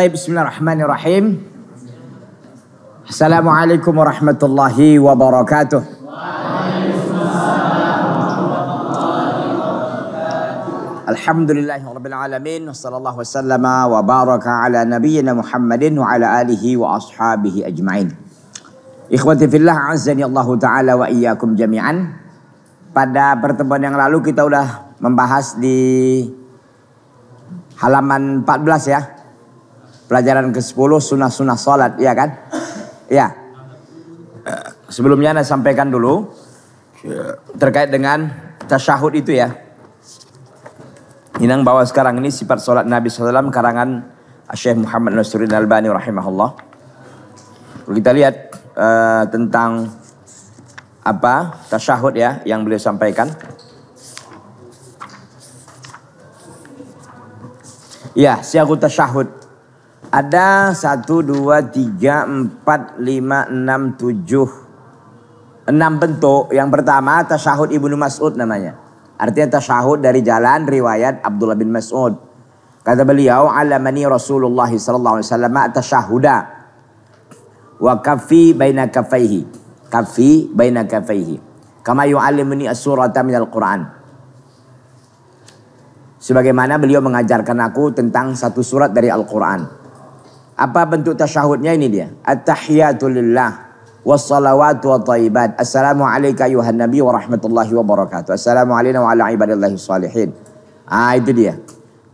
Baik, bismillahirrahmanirrahim. Assalamualaikum warahmatullahi wabarakatuh. Alhamdulillahi alamin sallallahu wasallam wa baraka ala nabiyyina Muhammadin wa ala alihi wa ashabihi ajmain. Ikhwati fillah azani Allah taala wa iyyakum jami'an. Pada pertemuan yang lalu kita sudah membahas di halaman 14 ya Pelajaran ke-10 sunnah-sunnah salat, ya kan? Ya. Sebelumnya saya sampaikan dulu terkait dengan tasyahud itu ya. Inang bawa sekarang ini sifat salat Nabi SAW karangan Syekh Muhammad Nasruddin Albani rahimahullah. Kalau kita lihat uh, tentang apa tasyahud ya yang beliau sampaikan. Ya, siyaqut tasyahud. Ada satu, dua, tiga, empat, lima, enam, tujuh. Enam bentuk. Yang pertama tasyahud Ibnu Mas'ud namanya. Artinya tasyahud dari jalan riwayat Abdullah bin Mas'ud. Kata beliau, alamani Rasulullah sallallahu alaihi wasallam tasyahuda wa kafi baina kafaihi. Kafi baina kafaihi. Kama yu'alimuni as-surata minal Qur'an sebagaimana beliau mengajarkan aku tentang satu surat dari Al-Quran. Apa bentuk tasyahudnya ini dia? at tahiyatulillah wassalawatu wa thayyibat. Assalamu alayka ayuhan nabi wa rahmatullahi wa barakatuh. Assalamu alayna wa ala ibadillahi salihin. Ah itu dia.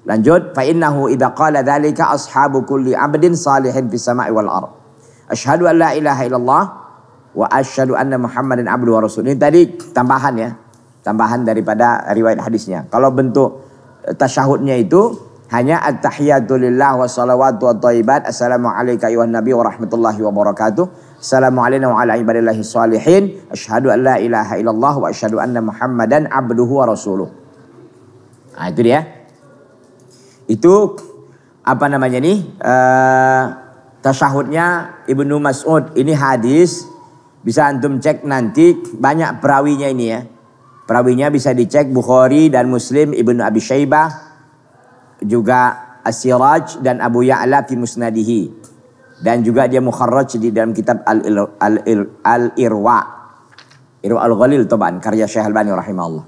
Lanjut, fa innahu idza qala dzalika ashabu kulli 'abdin salihin fis sama'i wal ard. Asyhadu an la ilaha illallah wa asyhadu anna Muhammadan abdu wa rasul Ini tadi tambahan ya. Tambahan daripada riwayat hadisnya. Kalau bentuk eh, tasyahudnya itu hanya at-tahiyatulillah wa salawatu wa taibat. Assalamualaikum warahmatullahi wabarakatuh. rahmatullahi wabarakatuh. Assalamualaikum wa ala ibadillahi salihin. Asyhadu an la ilaha illallah wa ashadu anna Muhammadan abduhu wa rasuluh. Nah, itu dia. Itu apa namanya nih? Eh, uh, tasyahudnya Ibnu Mas'ud. Ini hadis bisa antum cek nanti banyak perawinya ini ya. Perawinya bisa dicek Bukhari dan Muslim, Ibnu Abi Syaibah, juga as dan Abu Ya'la fi Musnadihi dan juga dia mukharraj di dalam kitab Al-Irwa Irwa Al-Ghalil Toban karya Syekh Al-Bani rahimahullah.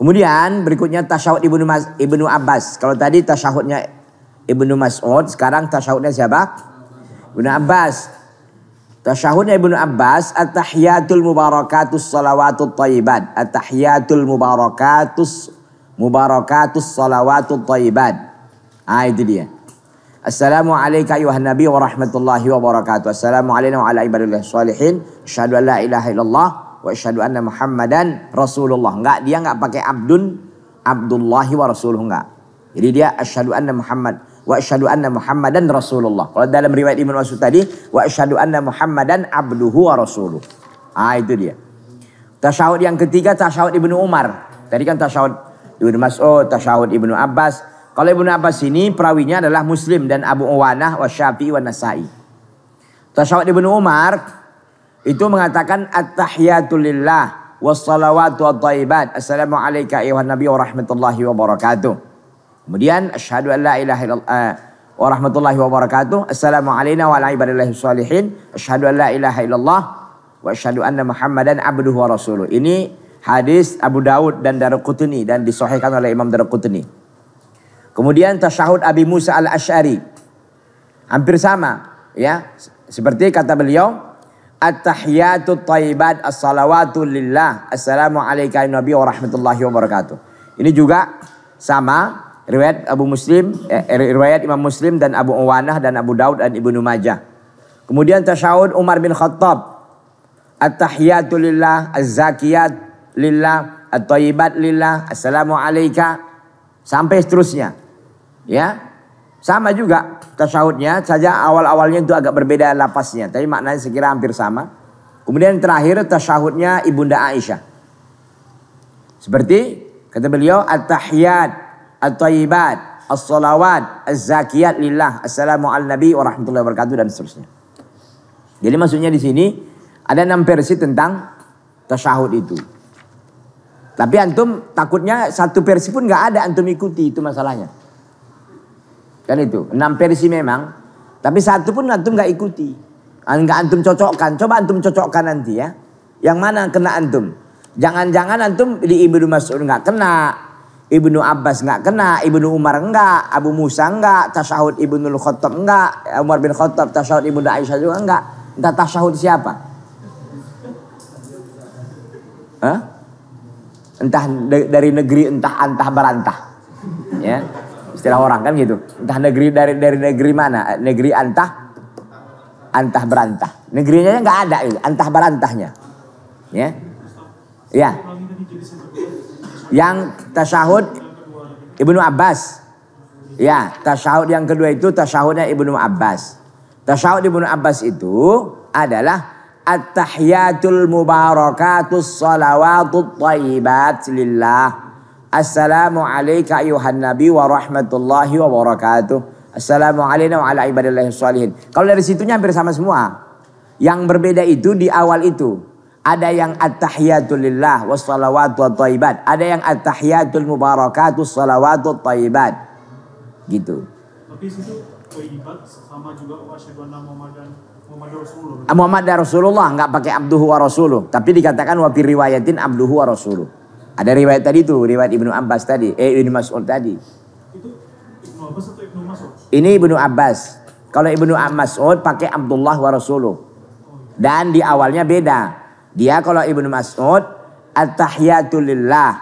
Kemudian berikutnya tasyahud Ibnu Ibnu Abbas. Kalau tadi tasyahudnya Ibnu Mas'ud, sekarang tasyahudnya siapa? Ibnu Abbas. Tasyahudnya Ibnu Abbas at-tahiyatul mubarakatus salawatul thayyibat. At-tahiyatul mubarakatus Mubarakatus salawatut thayyibat. Ah itu dia. Assalamu alayka ayuhan nabi wa rahmatullahi wa barakatuh. Assalamu alayna wa ala ibadillah salihin. Asyhadu an la ilaha illallah wa asyhadu anna Muhammadan Rasulullah. Enggak, dia enggak pakai abdun Abdullahi wa rasuluh enggak. Jadi dia asyhadu anna Muhammad wa asyhadu anna Muhammadan Rasulullah. Kalau dalam riwayat Ibnu Mas'ud tadi wa asyhadu anna Muhammadan abduhu wa rasuluh. Ah itu dia. Tasyahud yang ketiga tasyahud Ibnu Umar. Tadi kan tasyahud Ibnu Mas'ud, Tashahud Ibnu Abbas. Kalau Ibnu Abbas ini perawinya adalah Muslim dan Abu Uwanah wa Syafi'i wa Nasa'i. Tashahud Ibnu Umar itu mengatakan at-tahiyatu lillah wassalawatu at-thayyibat. Assalamu alayka ayuhan nabi wa rahmatullahi wa barakatuh. Kemudian asyhadu an la ilaha illallah eh, wa rahmatullahi wa barakatuh. Assalamu alayna wa ala ibadillahi salihin. Asyhadu an la ilaha illallah wa asyhadu anna Muhammadan abduhu wa rasuluh. Ini Hadis Abu Daud dan Daruqutni dan disohhikan oleh Imam Daruqutni. Kemudian tasyahud Abi Musa al-Ash'ari. Hampir sama ya. Seperti kata beliau, At-tahiyatu Taibat as-salawatu lillah. alaikum ya Nabi wa rahmatullahi wabarakatuh. Ini juga sama riwayat Abu Muslim, eh, riwayat Imam Muslim dan Abu Uwanah dan Abu Daud dan Ibnu Majah. Kemudian tasyahud Umar bin Khattab. At-tahiyatu lillah, az-zakiyat lillah, at-thayyibat lillah, assalamu alayka sampai seterusnya. Ya. Sama juga tasyahudnya saja awal-awalnya itu agak berbeda lapasnya, tapi maknanya sekira hampir sama. Kemudian terakhir tasyahudnya Ibunda Aisyah. Seperti kata beliau at-tahiyat, at-thayyibat, as-salawat, az-zakiyat lillah, assalamu al nabi wa rahmatullahi wa dan seterusnya. Jadi maksudnya di sini ada enam versi tentang tasyahud itu. Tapi antum takutnya satu versi pun nggak ada antum ikuti itu masalahnya. Kan itu enam versi memang, tapi satu pun antum nggak ikuti. Ah, nggak antum cocokkan, coba antum cocokkan nanti ya. Yang mana kena antum? Jangan-jangan antum di Ibnu Mas'ud nggak kena, Ibnu Abbas nggak kena, Ibnu Umar nggak, Abu Musa nggak, Tasahud Ibnu Khattab nggak, Umar bin Khattab, Tasahud Ibnu Aisyah juga nggak. Entah Tasahud siapa? Hah? entah dari negeri entah antah berantah, Ya. Istilah orang kan gitu. Entah negeri dari dari negeri mana? Negeri antah antah berantah. Negerinya nggak ada gitu, antah barantahnya. Ya. Ya. Yang tasyahud Ibnu Abbas. Ya, tasyahud yang kedua itu tasyahudnya Ibnu Abbas. Tasyahud Ibnu Abbas itu adalah At-tahiyatul mubarakatus salawatut tayyibat lillah. Assalamu alayka ayuhan nabi wa rahmatullahi wa barakatuh. Assalamu alayna wa ala ibadillahi salihin. Kalau dari situnya hampir sama semua. Yang berbeda itu di awal itu. Ada yang at-tahiyatul lillah wassalawatu tayyibat. Ada yang at-tahiyatul mubarakatus salawatu tayyibat. Gitu. Tapi situ tayyibat sama juga wa syahadu Muhammadan Muhammad dan Rasulullah nggak pakai abduhu wa rasuluh, tapi dikatakan wa fi riwayatin abduhu wa rasuluh. Ada riwayat tadi tuh, riwayat Ibnu Abbas tadi, eh Ibnu Mas'ud tadi. Itu Ibnu Abbas atau Ibnu Mas'ud? Ini Ibnu Abbas. Kalau Ibnu Mas'ud pakai Abdullah wa rasuluh. Dan di awalnya beda. Dia kalau Ibnu Mas'ud at-tahiyatu lillah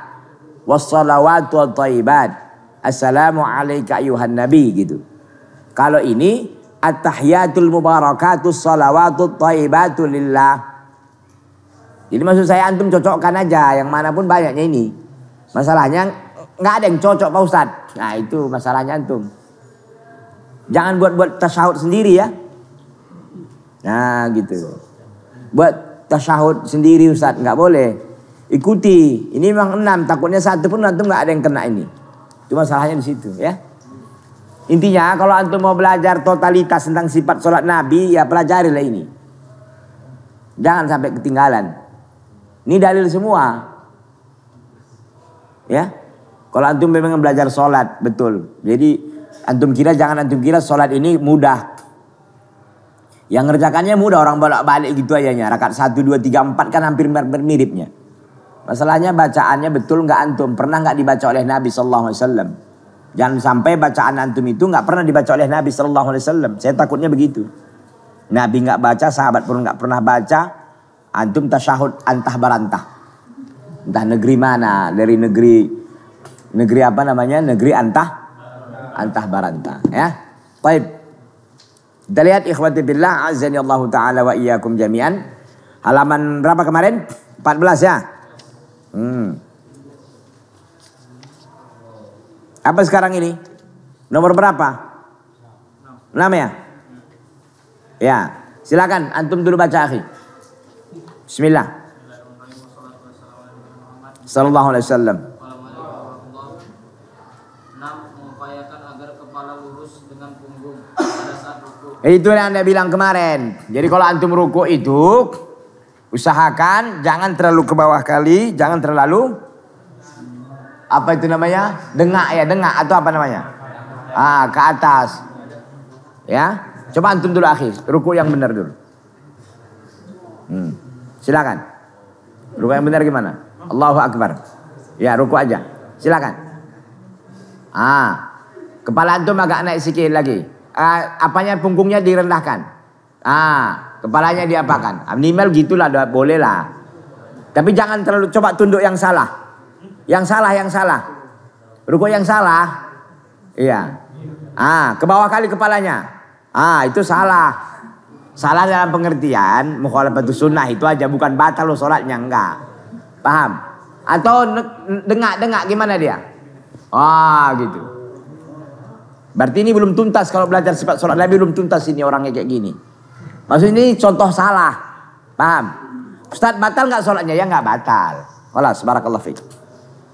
wassalawatu wat-thayyibat. Assalamu alayka ayuhan nabi gitu. Kalau ini At-tahiyatul mubarakatus salawatut taibatu lillah. Jadi maksud saya antum cocokkan aja yang manapun banyaknya ini. Masalahnya nggak ada yang cocok Pak Ustad. Nah itu masalahnya antum. Jangan buat-buat tasyahud sendiri ya. Nah gitu. Buat tasyahud sendiri Ustad nggak boleh. Ikuti. Ini memang enam takutnya satu pun antum nggak ada yang kena ini. Cuma masalahnya di situ ya. Intinya kalau antum mau belajar totalitas tentang sifat sholat Nabi ya pelajarilah ini. Jangan sampai ketinggalan. Ini dalil semua. Ya. Kalau antum memang belajar sholat betul. Jadi antum kira jangan antum kira sholat ini mudah. Yang ngerjakannya mudah orang bolak-balik gitu aja nya. Rakaat satu dua tiga empat kan hampir miripnya. Masalahnya bacaannya betul nggak antum. Pernah nggak dibaca oleh Nabi Sallallahu Alaihi Wasallam. Jangan sampai bacaan antum itu nggak pernah dibaca oleh Nabi Shallallahu Alaihi Wasallam. Saya takutnya begitu. Nabi nggak baca, sahabat pun nggak pernah baca. Antum tasyahud antah barantah. Entah negeri mana, dari negeri negeri apa namanya? Negeri antah antah barantah ya. Baik. Kita lihat ikhwati billah azani Allah taala wa iyakum jami'an. Halaman berapa kemarin? 14 ya. Hmm. Apa sekarang ini? Nomor berapa? 6 ya? Ya, silakan antum dulu baca akhir. Bismillah. Sallallahu alaihi wasallam. Itu yang anda bilang kemarin. Jadi kalau antum ruku itu usahakan jangan terlalu ke bawah kali, jangan terlalu apa itu namanya? Dengak ya, dengak atau apa namanya? Ah, ke atas. Ya. Coba antum dulu akhir, ruku yang benar dulu. Hmm. Silakan. Ruku yang benar gimana? Allahu Akbar. Ya, ruku aja. Silakan. Ah. Kepala antum agak naik sikit lagi. Ah, apanya punggungnya direndahkan. Ah, kepalanya diapakan? Ah, minimal gitulah bolehlah Tapi jangan terlalu coba tunduk yang salah. Yang salah, yang salah. Ruko yang salah. Iya. Ah, ke bawah kali kepalanya. Ah, itu salah. Salah dalam pengertian mukhalafatus sunnah itu aja bukan batal lo sholatnya enggak. Paham? Atau dengak-dengak gimana dia? Ah, gitu. Berarti ini belum tuntas kalau belajar sifat sholat Nabi belum tuntas ini orangnya kayak gini. Maksud ini contoh salah. Paham? Ustaz batal nggak sholatnya? Ya nggak batal. Walas, subhanakallah fiqh.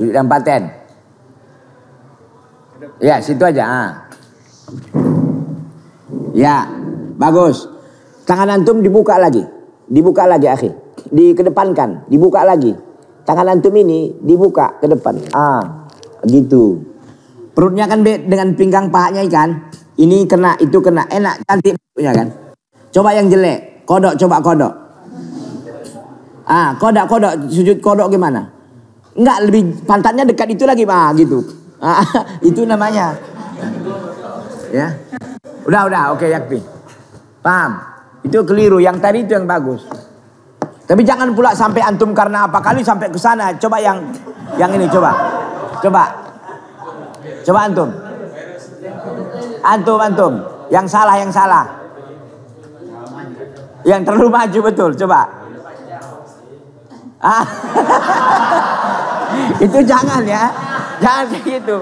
di dan Ya, situ aja. Ah. Ya, bagus. Tangan antum dibuka lagi. Dibuka lagi, akhi. Dikedepankan, dibuka lagi. Tangan antum ini dibuka ke depan. Ah, gitu. Perutnya kan dengan pinggang pahanya ikan. Ini kena, itu kena. Enak, cantik punya kan. Coba yang jelek. Kodok, coba kodok. Ah, kodok, kodok. Sujud kodok gimana? Enggak lebih pantatnya dekat itu lagi pak gitu. Ah, itu namanya. Ya. Udah udah oke okay, yakpi. Paham? Itu keliru. Yang tadi itu yang bagus. Tapi jangan pula sampai antum karena apa kali sampai ke sana. Coba yang yang ini coba. Coba. Coba antum. Antum antum. Yang salah yang salah. Yang terlalu maju betul. Coba. Ah. itu jangan ya. Jangan kayak gitu.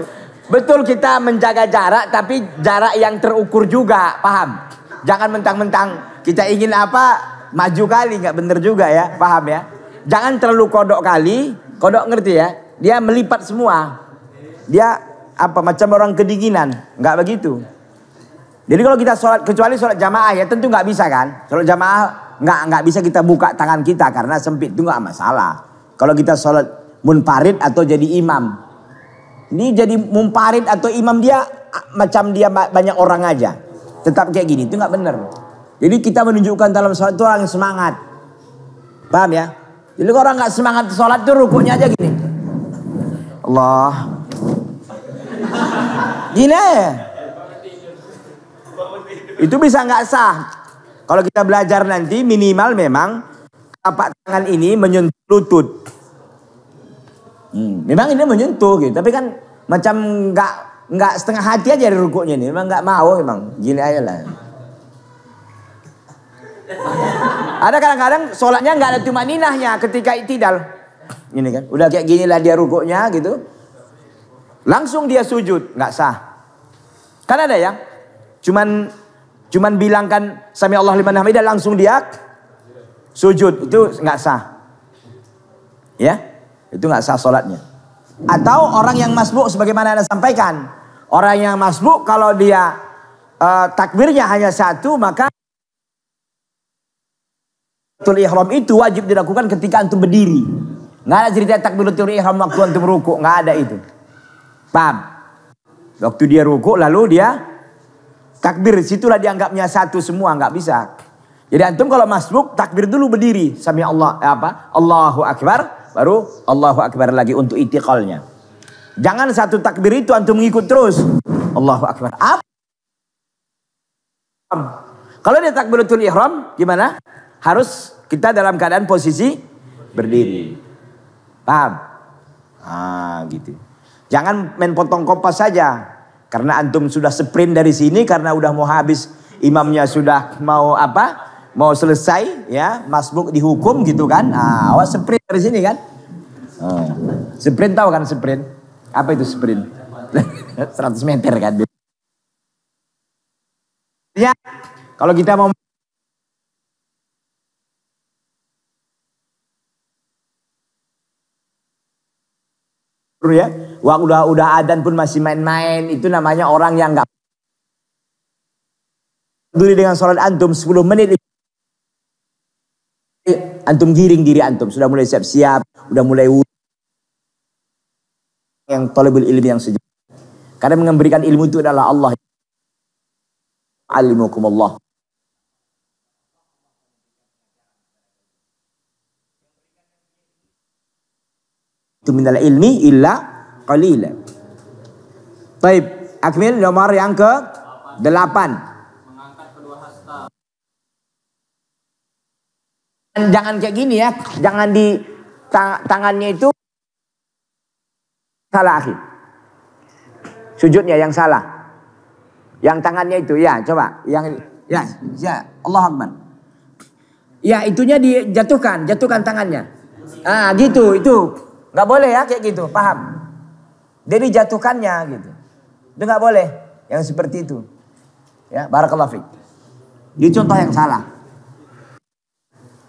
Betul kita menjaga jarak tapi jarak yang terukur juga, paham? Jangan mentang-mentang kita ingin apa maju kali nggak bener juga ya, paham ya? Jangan terlalu kodok kali, kodok ngerti ya? Dia melipat semua. Dia apa macam orang kedinginan, nggak begitu. Jadi kalau kita sholat kecuali sholat jamaah ya tentu nggak bisa kan? Sholat jamaah nggak nggak bisa kita buka tangan kita karena sempit itu nggak masalah. Kalau kita sholat munfarid atau jadi imam. Ini jadi munfarid atau imam dia macam dia banyak orang aja. Tetap kayak gini, itu nggak benar. Jadi kita menunjukkan dalam sholat itu orang yang semangat. Paham ya? Jadi kalau orang nggak semangat sholat itu rukunya aja gini. Allah. Gini Itu bisa nggak sah. Kalau kita belajar nanti minimal memang tapak tangan ini menyentuh lutut. Hmm, memang ini menyentuh gitu, tapi kan macam nggak nggak setengah hati aja dari rukuknya ini, memang nggak mau memang, gini aja lah. Ada kadang-kadang sholatnya nggak ada cuma ninahnya ketika itidal. Ini kan, udah kayak gini lah dia rukuknya gitu. Langsung dia sujud, nggak sah. Kan ada ya, cuman cuman bilangkan sami Allah liman hamidah langsung dia sujud itu nggak sah. Ya, itu nggak sah sholatnya. Atau orang yang masbuk sebagaimana Anda sampaikan. Orang yang masbuk kalau dia uh, takbirnya hanya satu maka takbiratul ihram itu wajib dilakukan ketika antum berdiri. Nggak ada cerita takbir takbiratul ihram waktu antum ruku, nggak ada itu. Paham? Waktu dia ruku lalu dia takbir, situlah dianggapnya satu semua, nggak bisa. Jadi antum kalau masbuk takbir dulu berdiri, sambil Allah eh, apa? Allahu akbar. Baru Allahu Akbar lagi untuk itikalnya. Jangan satu takbir itu antum ngikut terus. Allahu Akbar. Apa? Kalau dia takbiratul ihram gimana? Harus kita dalam keadaan posisi berdiri. Paham? Ah, gitu. Jangan main potong kompas saja. Karena antum sudah sprint dari sini karena udah mau habis imamnya sudah mau apa? mau selesai ya masbuk dihukum gitu kan nah, awak sprint dari sini kan ah, sprint tahu kan sprint apa itu sprint 100 meter kan ya kalau kita mau ya uang udah udah adan pun masih main-main itu namanya orang yang nggak peduli dengan sholat antum 10 menit antum giring diri antum. Sudah mulai siap-siap, sudah mulai yang talibul ilmi yang sejati. Karena memberikan ilmu itu adalah Allah. Alimukum Allah. Itu minal ilmi illa qalila. Baik, akmil nomor yang ke delapan. jangan kayak gini ya, jangan di ta tangannya itu salah akhir. Sujudnya yang salah. Yang tangannya itu ya, coba yang ya, ya Allah Akbar. Ya, itunya dijatuhkan, jatuhkan tangannya. Ah, gitu, itu. nggak boleh ya kayak gitu, paham? Jadi jatuhkannya gitu. Itu nggak boleh yang seperti itu. Ya, barakallahu fiik. Ini contoh yang salah.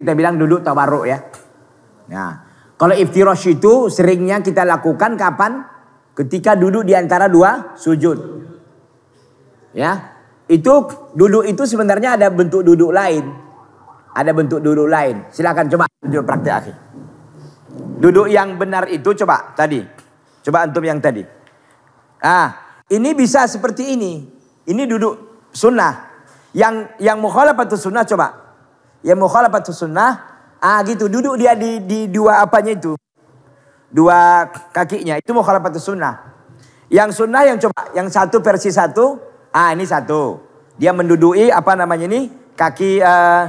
Kita bilang duduk tawaruk ya. Nah, kalau iftirash itu seringnya kita lakukan kapan? Ketika duduk di antara dua sujud. Ya. Itu duduk itu sebenarnya ada bentuk duduk lain. Ada bentuk duduk lain. Silakan coba duduk praktek akhir. Duduk yang benar itu coba tadi. Coba antum yang tadi. Ah, ini bisa seperti ini. Ini duduk sunnah. Yang yang mukhalafatus sunnah coba Ya mukhalafatus sunnah. Ah gitu, duduk dia di, di dua apanya itu. Dua kakinya, itu mukhalafatus sunnah. Yang sunnah yang coba, yang satu versi satu. Ah ini satu. Dia mendudui apa namanya ini, kaki uh,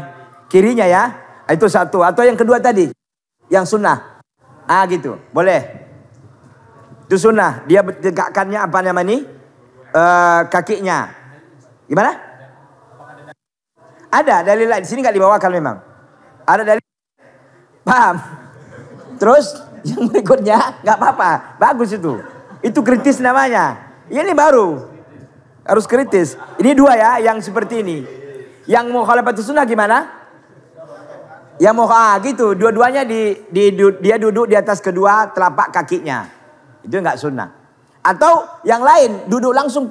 kirinya ya. Ah, itu satu. Atau yang kedua tadi, yang sunnah. Ah gitu, boleh. Itu sunnah, dia tegakkannya apa namanya ini, uh, kakinya. Gimana? Ada dalil lain. Sini nggak dibawakan memang. Ada dalil. Paham? Terus yang berikutnya nggak apa-apa. Bagus itu. Itu kritis namanya. Ini baru. Harus kritis. Ini dua ya yang seperti ini. Yang mau khalafatul sunnah gimana? Yang mau ah, gitu. Dua-duanya di, di, dia duduk di atas kedua telapak kakinya. Itu nggak sunnah. Atau yang lain duduk langsung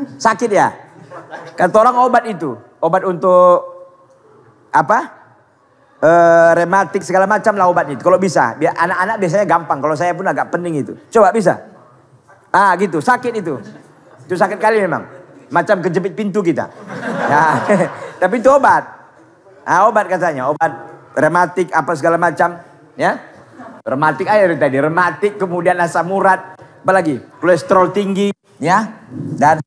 sakit ya. Kata orang obat itu, obat untuk apa? E, rematik segala macam lah obat itu. Kalau bisa, biar anak-anak biasanya gampang. Kalau saya pun agak pening itu. Coba bisa. Ah gitu, sakit itu. Itu sakit kali memang. Macam kejepit pintu kita. Ya. Tapi itu obat. Ah obat katanya, obat rematik apa segala macam, ya. Rematik aja dari tadi, rematik kemudian asam urat, apalagi kolesterol tinggi, ya. Dan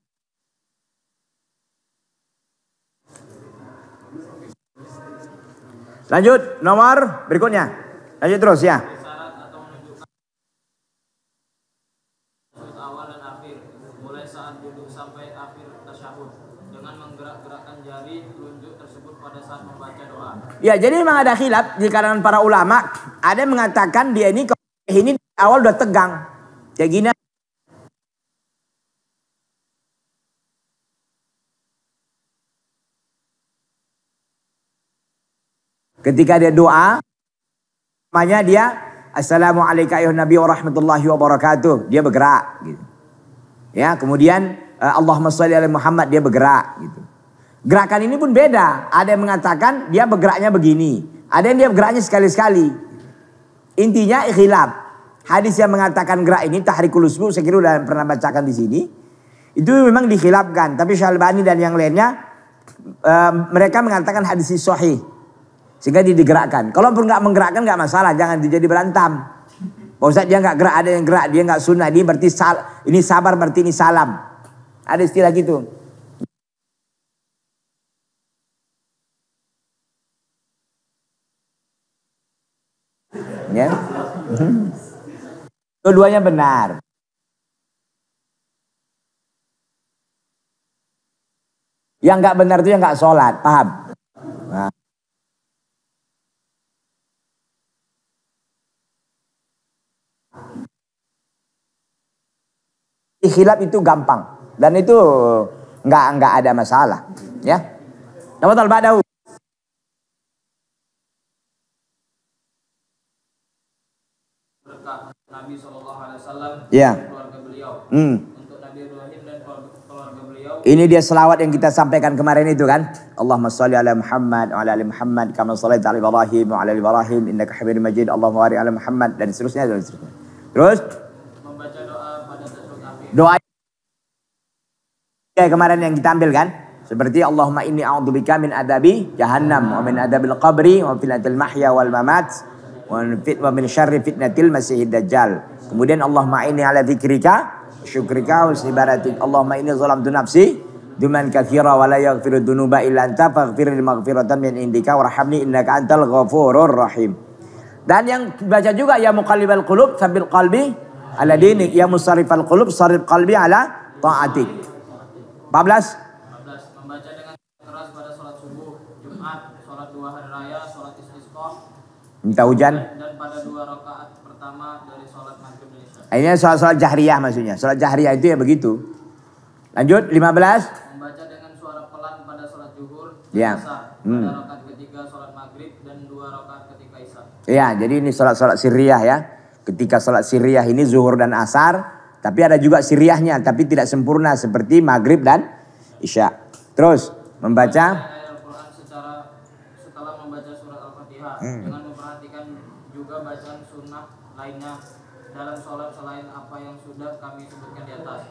Lanjut, nomor berikutnya. Lanjut terus ya. Ya, jadi memang ada khilaf di kalangan para ulama. Ada yang mengatakan dia ini ini awal udah tegang. Ya gini Ketika dia doa, namanya dia Assalamualaikum ayuh Nabi warahmatullahi wabarakatuh. Dia bergerak gitu. Ya, kemudian eh, Allahumma salli ala Muhammad dia bergerak gitu. Gerakan ini pun beda. Ada yang mengatakan dia bergeraknya begini, ada yang dia bergeraknya sekali-sekali. Intinya ikhilaf. Hadis yang mengatakan gerak ini tahrikul usbu saya kira udah pernah bacakan di sini. Itu memang dikhilafkan, tapi Syalbani dan yang lainnya eh, mereka mengatakan hadis ini sahih. Sehingga dia digerakkan. Kalau pun nggak menggerakkan nggak masalah, jangan jadi berantam. Pak Ustaz dia nggak gerak, ada yang gerak, dia nggak sunnah, dia berarti sal, ini sabar berarti ini salam. Ada istilah gitu. Ya. keduanya benar. Yang nggak benar itu yang nggak sholat, paham? Nah. Hilap itu gampang dan itu nggak nggak ada masalah, ya. Tafadhal Ba'dahu. Nabi ya. Hmm. Ini dia selawat yang kita sampaikan kemarin itu kan. Allahumma salli ala Muhammad wa ala ali Muhammad kama shallaita ala Ibrahim wa ala ali Ibrahim innaka Hamidum Majid. Allahumma bari ala Muhammad dan seterusnya dan seterusnya. Terus Doa kayak kemarin yang kita ambil kan? Seperti Allahumma inni a'udzubika min adabi jahannam wa min adabil qabri wa fitnatil mahya wal mamat wa fit wa min syarri fitnatil masiihid dajjal. Kemudian Allahumma inni ala dzikrika syukrika wa ibadatik. Allahumma inni zalamtu nafsi duman katsira wa la yaghfiru dhunuba illa anta faghfir li maghfiratan min indika warhamni innaka antal ghafurur rahim. Dan yang baca juga ya muqallibal qulub sabil qalbi ala dinik ya al qulub sarif qalbi ala taatik. 14. Membaca dengan keras pada subuh, Jumat, dua hari raya, Minta hujan. Dan pada dua rakaat pertama dari sholat maghrib Ini sholat salat jahriyah maksudnya. sholat jahriyah itu ya begitu. Lanjut 15. Membaca dengan suara pelan pada sholat juhur ya. Pada hmm. rakaat ketiga sholat maghrib dan dua rakaat ketika isya. Iya, jadi ini sholat sholat sirriyah ya. Ketika sholat siriyah ini zuhur dan asar. Tapi ada juga siriyahnya tapi tidak sempurna seperti maghrib dan isya. Terus membaca. setelah membaca surat Al-Fatihah hmm. dengan memperhatikan juga bacaan sunnah lainnya dalam sholat selain apa yang sudah kami sebutkan di atas.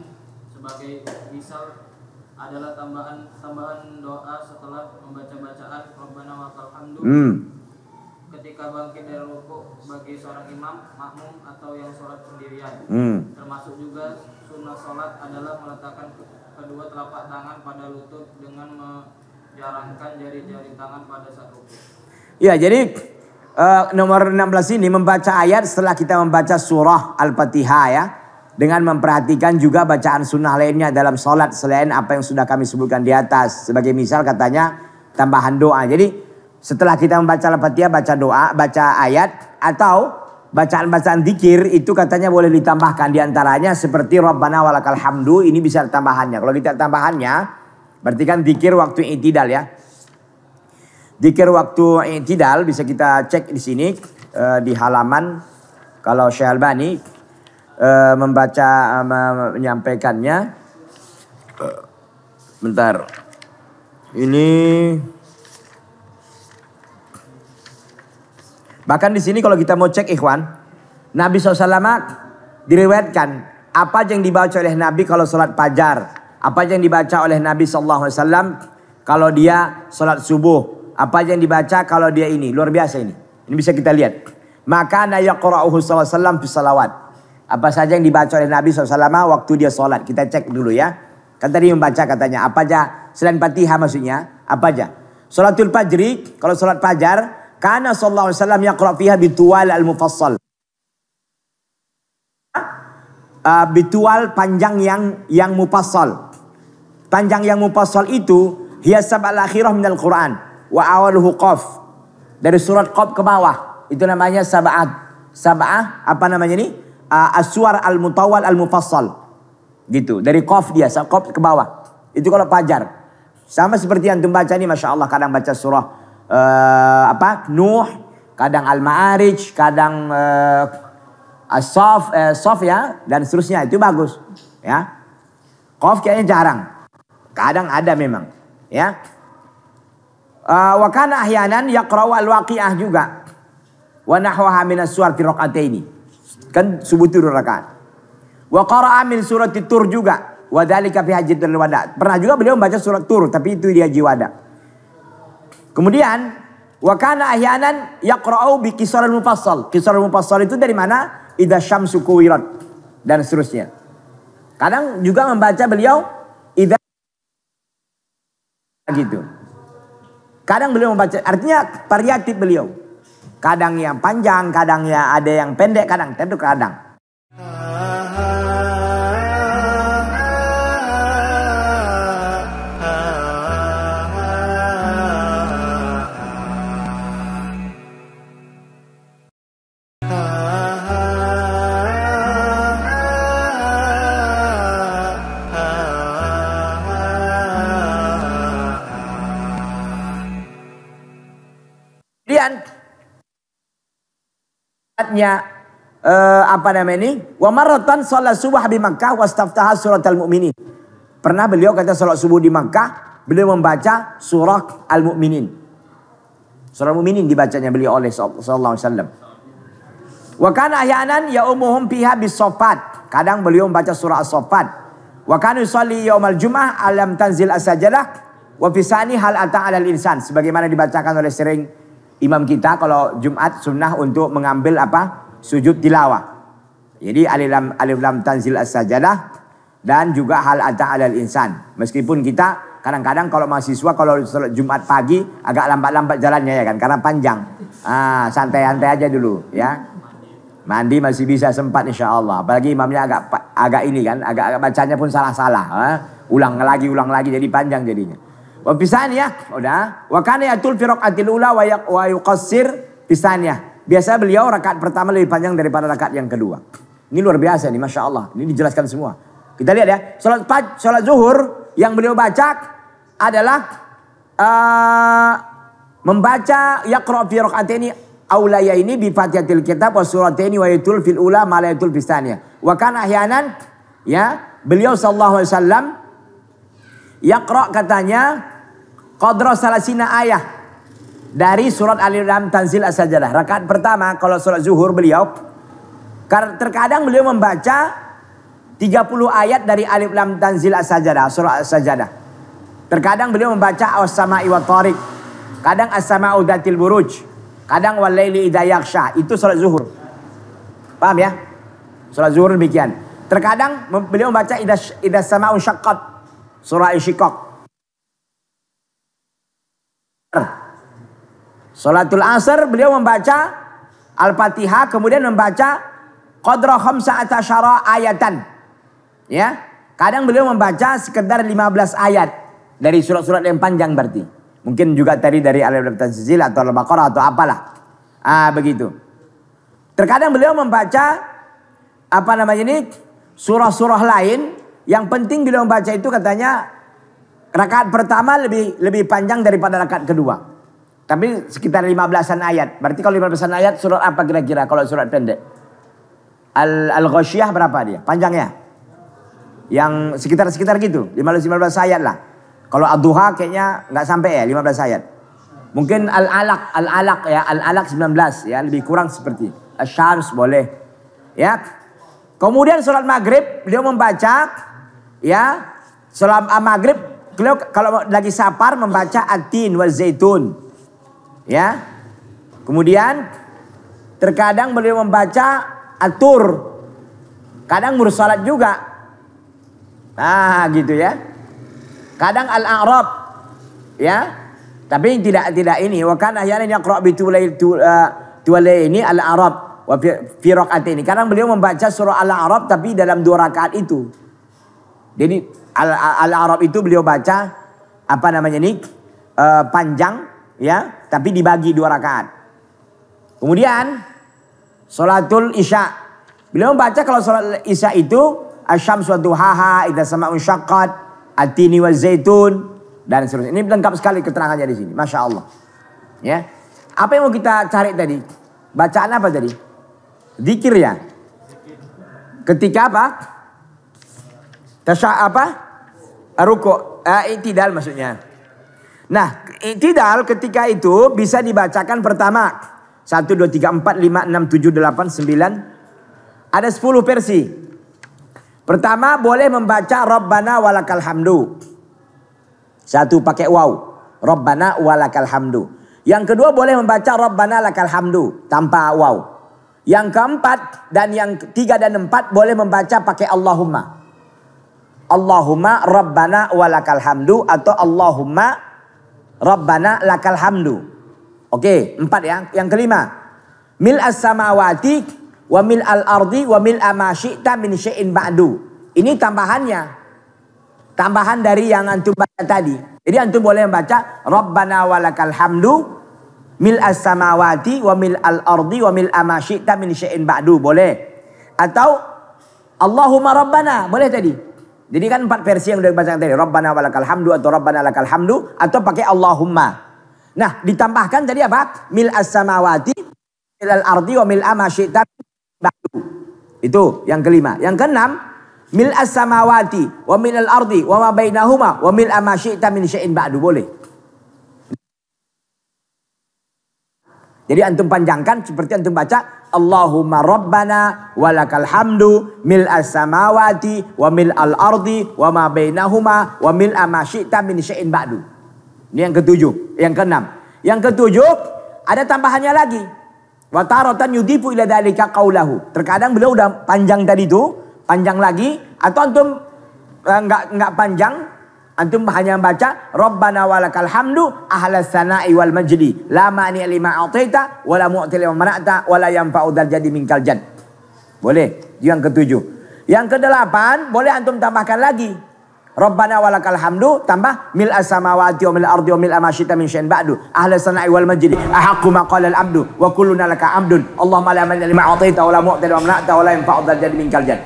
Sebagai misal adalah tambahan tambahan doa setelah membaca bacaan Rabbana wakal hamdu. Hmm ketika bangkit dari rukuk bagi seorang imam, makmum atau yang sholat sendirian. Hmm. Termasuk juga sunnah sholat adalah meletakkan kedua telapak tangan pada lutut dengan menjarangkan jari-jari tangan pada saat rukuk. Ya, jadi uh, nomor 16 ini membaca ayat setelah kita membaca surah Al-Fatihah ya. Dengan memperhatikan juga bacaan sunnah lainnya dalam sholat selain apa yang sudah kami sebutkan di atas. Sebagai misal katanya tambahan doa. Jadi setelah kita membaca lepatia, baca doa, baca ayat atau bacaan-bacaan dikir itu katanya boleh ditambahkan diantaranya seperti Rabbana walakal hamdu ini bisa tambahannya. Kalau kita tambahannya berarti kan dikir waktu itidal ya. Dikir waktu itidal bisa kita cek di sini eh, di halaman kalau Syekh Albani eh, membaca eh, menyampaikannya bentar. Ini Bahkan di sini kalau kita mau cek ikhwan, Nabi SAW diriwayatkan apa yang dibaca oleh Nabi kalau sholat pajar, apa yang dibaca oleh Nabi SAW kalau dia sholat subuh, apa yang dibaca kalau dia ini, luar biasa ini. Ini bisa kita lihat. Maka nayaqra'uhu SAW fi salawat. Apa saja yang dibaca oleh Nabi SAW waktu dia sholat. Kita cek dulu ya. Kan tadi membaca katanya apa aja. Selain patihah maksudnya. Apa aja. Sholatul fajri. Kalau sholat pajar karena sallallahu alaihi wasallam yaqra fiha bitual al-mufassal. Uh, bitual panjang yang yang mufassal. Panjang yang mufassal itu hiasab al-akhirah minal Quran wa awaluhu qaf. Dari surat Qaf ke bawah itu namanya sab'at. Sab'ah apa namanya ini? Uh, ah, aswar al-mutawal al-mufassal. Gitu. Dari Qaf dia, Qaf ke bawah. Itu kalau pajar. Sama seperti yang antum baca ini Masya Allah kadang baca surah uh, apa Nuh, kadang Al-Ma'arij, kadang uh, eh, Asof, uh, eh, Sof ya dan seterusnya itu bagus ya. Qaf kayaknya jarang. Kadang ada memang ya. Uh, wa kana ahyanan yaqra'u al-waqi'ah juga. Wa nahwaha min as-suwar fi Kan subuh tidur rakaat. Wa qara'a min surati Tur juga. Wa dzalika fi hajjatil wada. Pernah juga beliau membaca surat Tur tapi itu dia jiwada. Kemudian wakana ahyanan yaqra'u bi kisarul mufassal. Kisarul mufassal itu dari mana? Idza syamsu kuwirat dan seterusnya. Kadang juga membaca beliau idza gitu. Kadang beliau membaca artinya variatif beliau. Kadang yang panjang, kadang yang ada yang pendek, kadang tentu kadang. sholatnya uh, eh, apa namanya ini? Wa marratan sholat subuh di Makkah wastaftaha surat al-mu'minin. Pernah beliau kata sholat subuh di Makkah, beliau membaca surah al-mu'minin. Surah al-mu'minin dibacanya beliau oleh sallallahu alaihi wasallam. Wa kana ahyanan ya umuhum fiha bisofat. Kadang beliau membaca surah as-sofat. Wa kana yusalli yaumal jum'ah alam tanzil as-sajadah. Wa fisani hal ata al insan. Sebagaimana dibacakan oleh sering imam kita kalau Jumat sunnah untuk mengambil apa? Sujud tilawah. Jadi alif lam, alif lam tanzil as-sajadah dan juga hal ada alal insan. Meskipun kita kadang-kadang kalau mahasiswa kalau Jumat pagi agak lambat-lambat jalannya ya kan karena panjang. Ah, santai-santai aja dulu ya. Mandi masih bisa sempat insya Allah. Apalagi imamnya agak agak ini kan, agak, agak bacanya pun salah-salah. Ah. ulang lagi, ulang lagi jadi panjang jadinya. Wa bisaniyah, udah. Wa kana yatul fi raqatil ula wa ya- wayu yuqassir bisaniyah. biasa beliau rakaat pertama lebih panjang daripada rakaat yang kedua. Ini luar biasa nih, Masya Allah. Ini dijelaskan semua. Kita lihat ya, sholat, sholat zuhur yang beliau baca adalah uh, membaca yaqra fi ini, aulaya ini bi fatihatil kitab wa surat wa yatul fil ula ma la yatul bisaniyah. Wa kana ya beliau sallallahu alaihi wasallam Yakro katanya Qadra salasina ayah. Dari surat Al-Imran Tanzil As-Sajdah. Rakaat pertama kalau surat zuhur beliau. Terkadang beliau membaca 30 ayat dari Alif Lam Tanzil As-Sajdah, Surat As-Sajdah. Terkadang beliau membaca As-Sama'i wa Tariq. Kadang As-Sama'u Datil Buruj. Kadang Walaili Idha Yaksha. Itu surat zuhur. Paham ya? Surat zuhur demikian. Terkadang beliau membaca idas idha Sama'u Syaqqat. Surah Ishikok. Salatul asar beliau membaca Al-Fatihah kemudian membaca Qadra khamsa atasyara ayatan. Ya. Kadang beliau membaca sekedar 15 ayat dari surat-surat yang panjang berarti. Mungkin juga tadi dari Al-Imran Tanzil atau Al-Baqarah atau apalah. Ah begitu. Terkadang beliau membaca apa namanya ini surah-surah lain yang penting beliau membaca itu katanya Rakaat pertama lebih lebih panjang daripada rakaat kedua. Tapi sekitar 15-an ayat. Berarti kalau 15-an ayat surat apa kira-kira kalau surat pendek? Al Al-Ghasyiyah berapa dia? Panjangnya? Yang sekitar-sekitar gitu, 15-15 ayat lah. Kalau Ad-Duha kayaknya nggak sampai ya 15 ayat. Mungkin Al-Alaq, Al-Alaq ya, Al-Alaq 19 ya, lebih kurang seperti. Asy-Syams boleh. Ya. Kemudian surat Maghrib beliau membaca ya, surat Maghrib kalau, kalau lagi safar membaca atin wa zaitun. Ya. Kemudian terkadang beliau membaca atur. Kadang mursalat juga. ah gitu ya. Kadang al-a'rab. Ya. Tapi tidak tidak ini wa kana ahyanan yaqra bi eh, ini al-a'rab wa fi ini. Kadang beliau membaca surah al-a'rab tapi dalam dua rakaat itu. Jadi Al-Arab itu beliau baca apa namanya ini uh, eh, panjang ya, tapi dibagi dua rakaat. Kemudian salatul isya. Beliau baca kalau salat isya itu asyams suatu duhaha idza sama unsyaqqat atini wal zaitun dan seterusnya. Ini lengkap sekali keterangannya di sini. Masya Allah. Ya. Apa yang mau kita cari tadi? Bacaan apa tadi? Zikir ya? Ketika apa? Tasya apa? Ruko. Eh, ah, itidal maksudnya. Nah, itidal ketika itu bisa dibacakan pertama. 1, 2, 3, 4, 5, 6, 7, 8, 9. Ada 10 versi. Pertama boleh membaca Rabbana walakal hamdu. Satu pakai waw. Rabbana walakal hamdu. Yang kedua boleh membaca Rabbana lakal hamdu tanpa waw. Yang keempat dan yang ketiga dan empat boleh membaca pakai Allahumma. Allahumma rabbana walakal hamdu atau Allahumma rabbana lakal hamdu. Oke, empat ya. Yang kelima, mil as samawati wa mil al ardi wa mil amashi min syai'in ba'du. Ini tambahannya. Tambahan dari yang antum baca tadi. Jadi antum boleh membaca rabbana walakal hamdu mil as samawati wa mil al ardi wa mil amashi min syai'in ba'du. Boleh. Atau Allahumma rabbana, boleh tadi. Jadi kan empat versi yang udah dibacakan tadi. Rabbana walakal hamdu atau Rabbana lakal hamdu atau pakai Allahumma. Nah ditambahkan tadi apa? Mil as-samawati al ardi wa mil amasyita Itu yang kelima. Yang keenam mil as-samawati wa mil al ardi wa ma bainahuma wa mil amasyita min syai'in ba'du boleh. Jadi antum panjangkan seperti antum baca Allahumma rabbana walakal hamdu mil as-samawati wa mil al-ardi wa ma bainahuma wa mil amasyita min syai'in ba'du. Ini yang ketujuh, yang keenam. Yang ketujuh ada tambahannya lagi. Wa taratan yudifu ila dalika qaulahu. Terkadang beliau udah panjang tadi itu, panjang lagi atau antum enggak eh, enggak panjang Antum hanya baca Rabbana walakal hamdu ahla sana'i wal majdi. La ma'ni lima ataita wa la mu'ti lima mana'ta wa la yanfa'u jadi minkal jad. Boleh. Itu yang ketujuh. Yang kedelapan boleh antum tambahkan lagi. Rabbana walakal hamdu tambah mil as-samawati wa mil ardi wa mil amashita min syai'in ba'du ahla sana'i wal majdi ahaqqu ma qala al abdu wa kulluna laka abdun Allahumma la ma'ni lima ataita wa la mu'ti lima mana'ta wa la yanfa'u jadi minkal jad.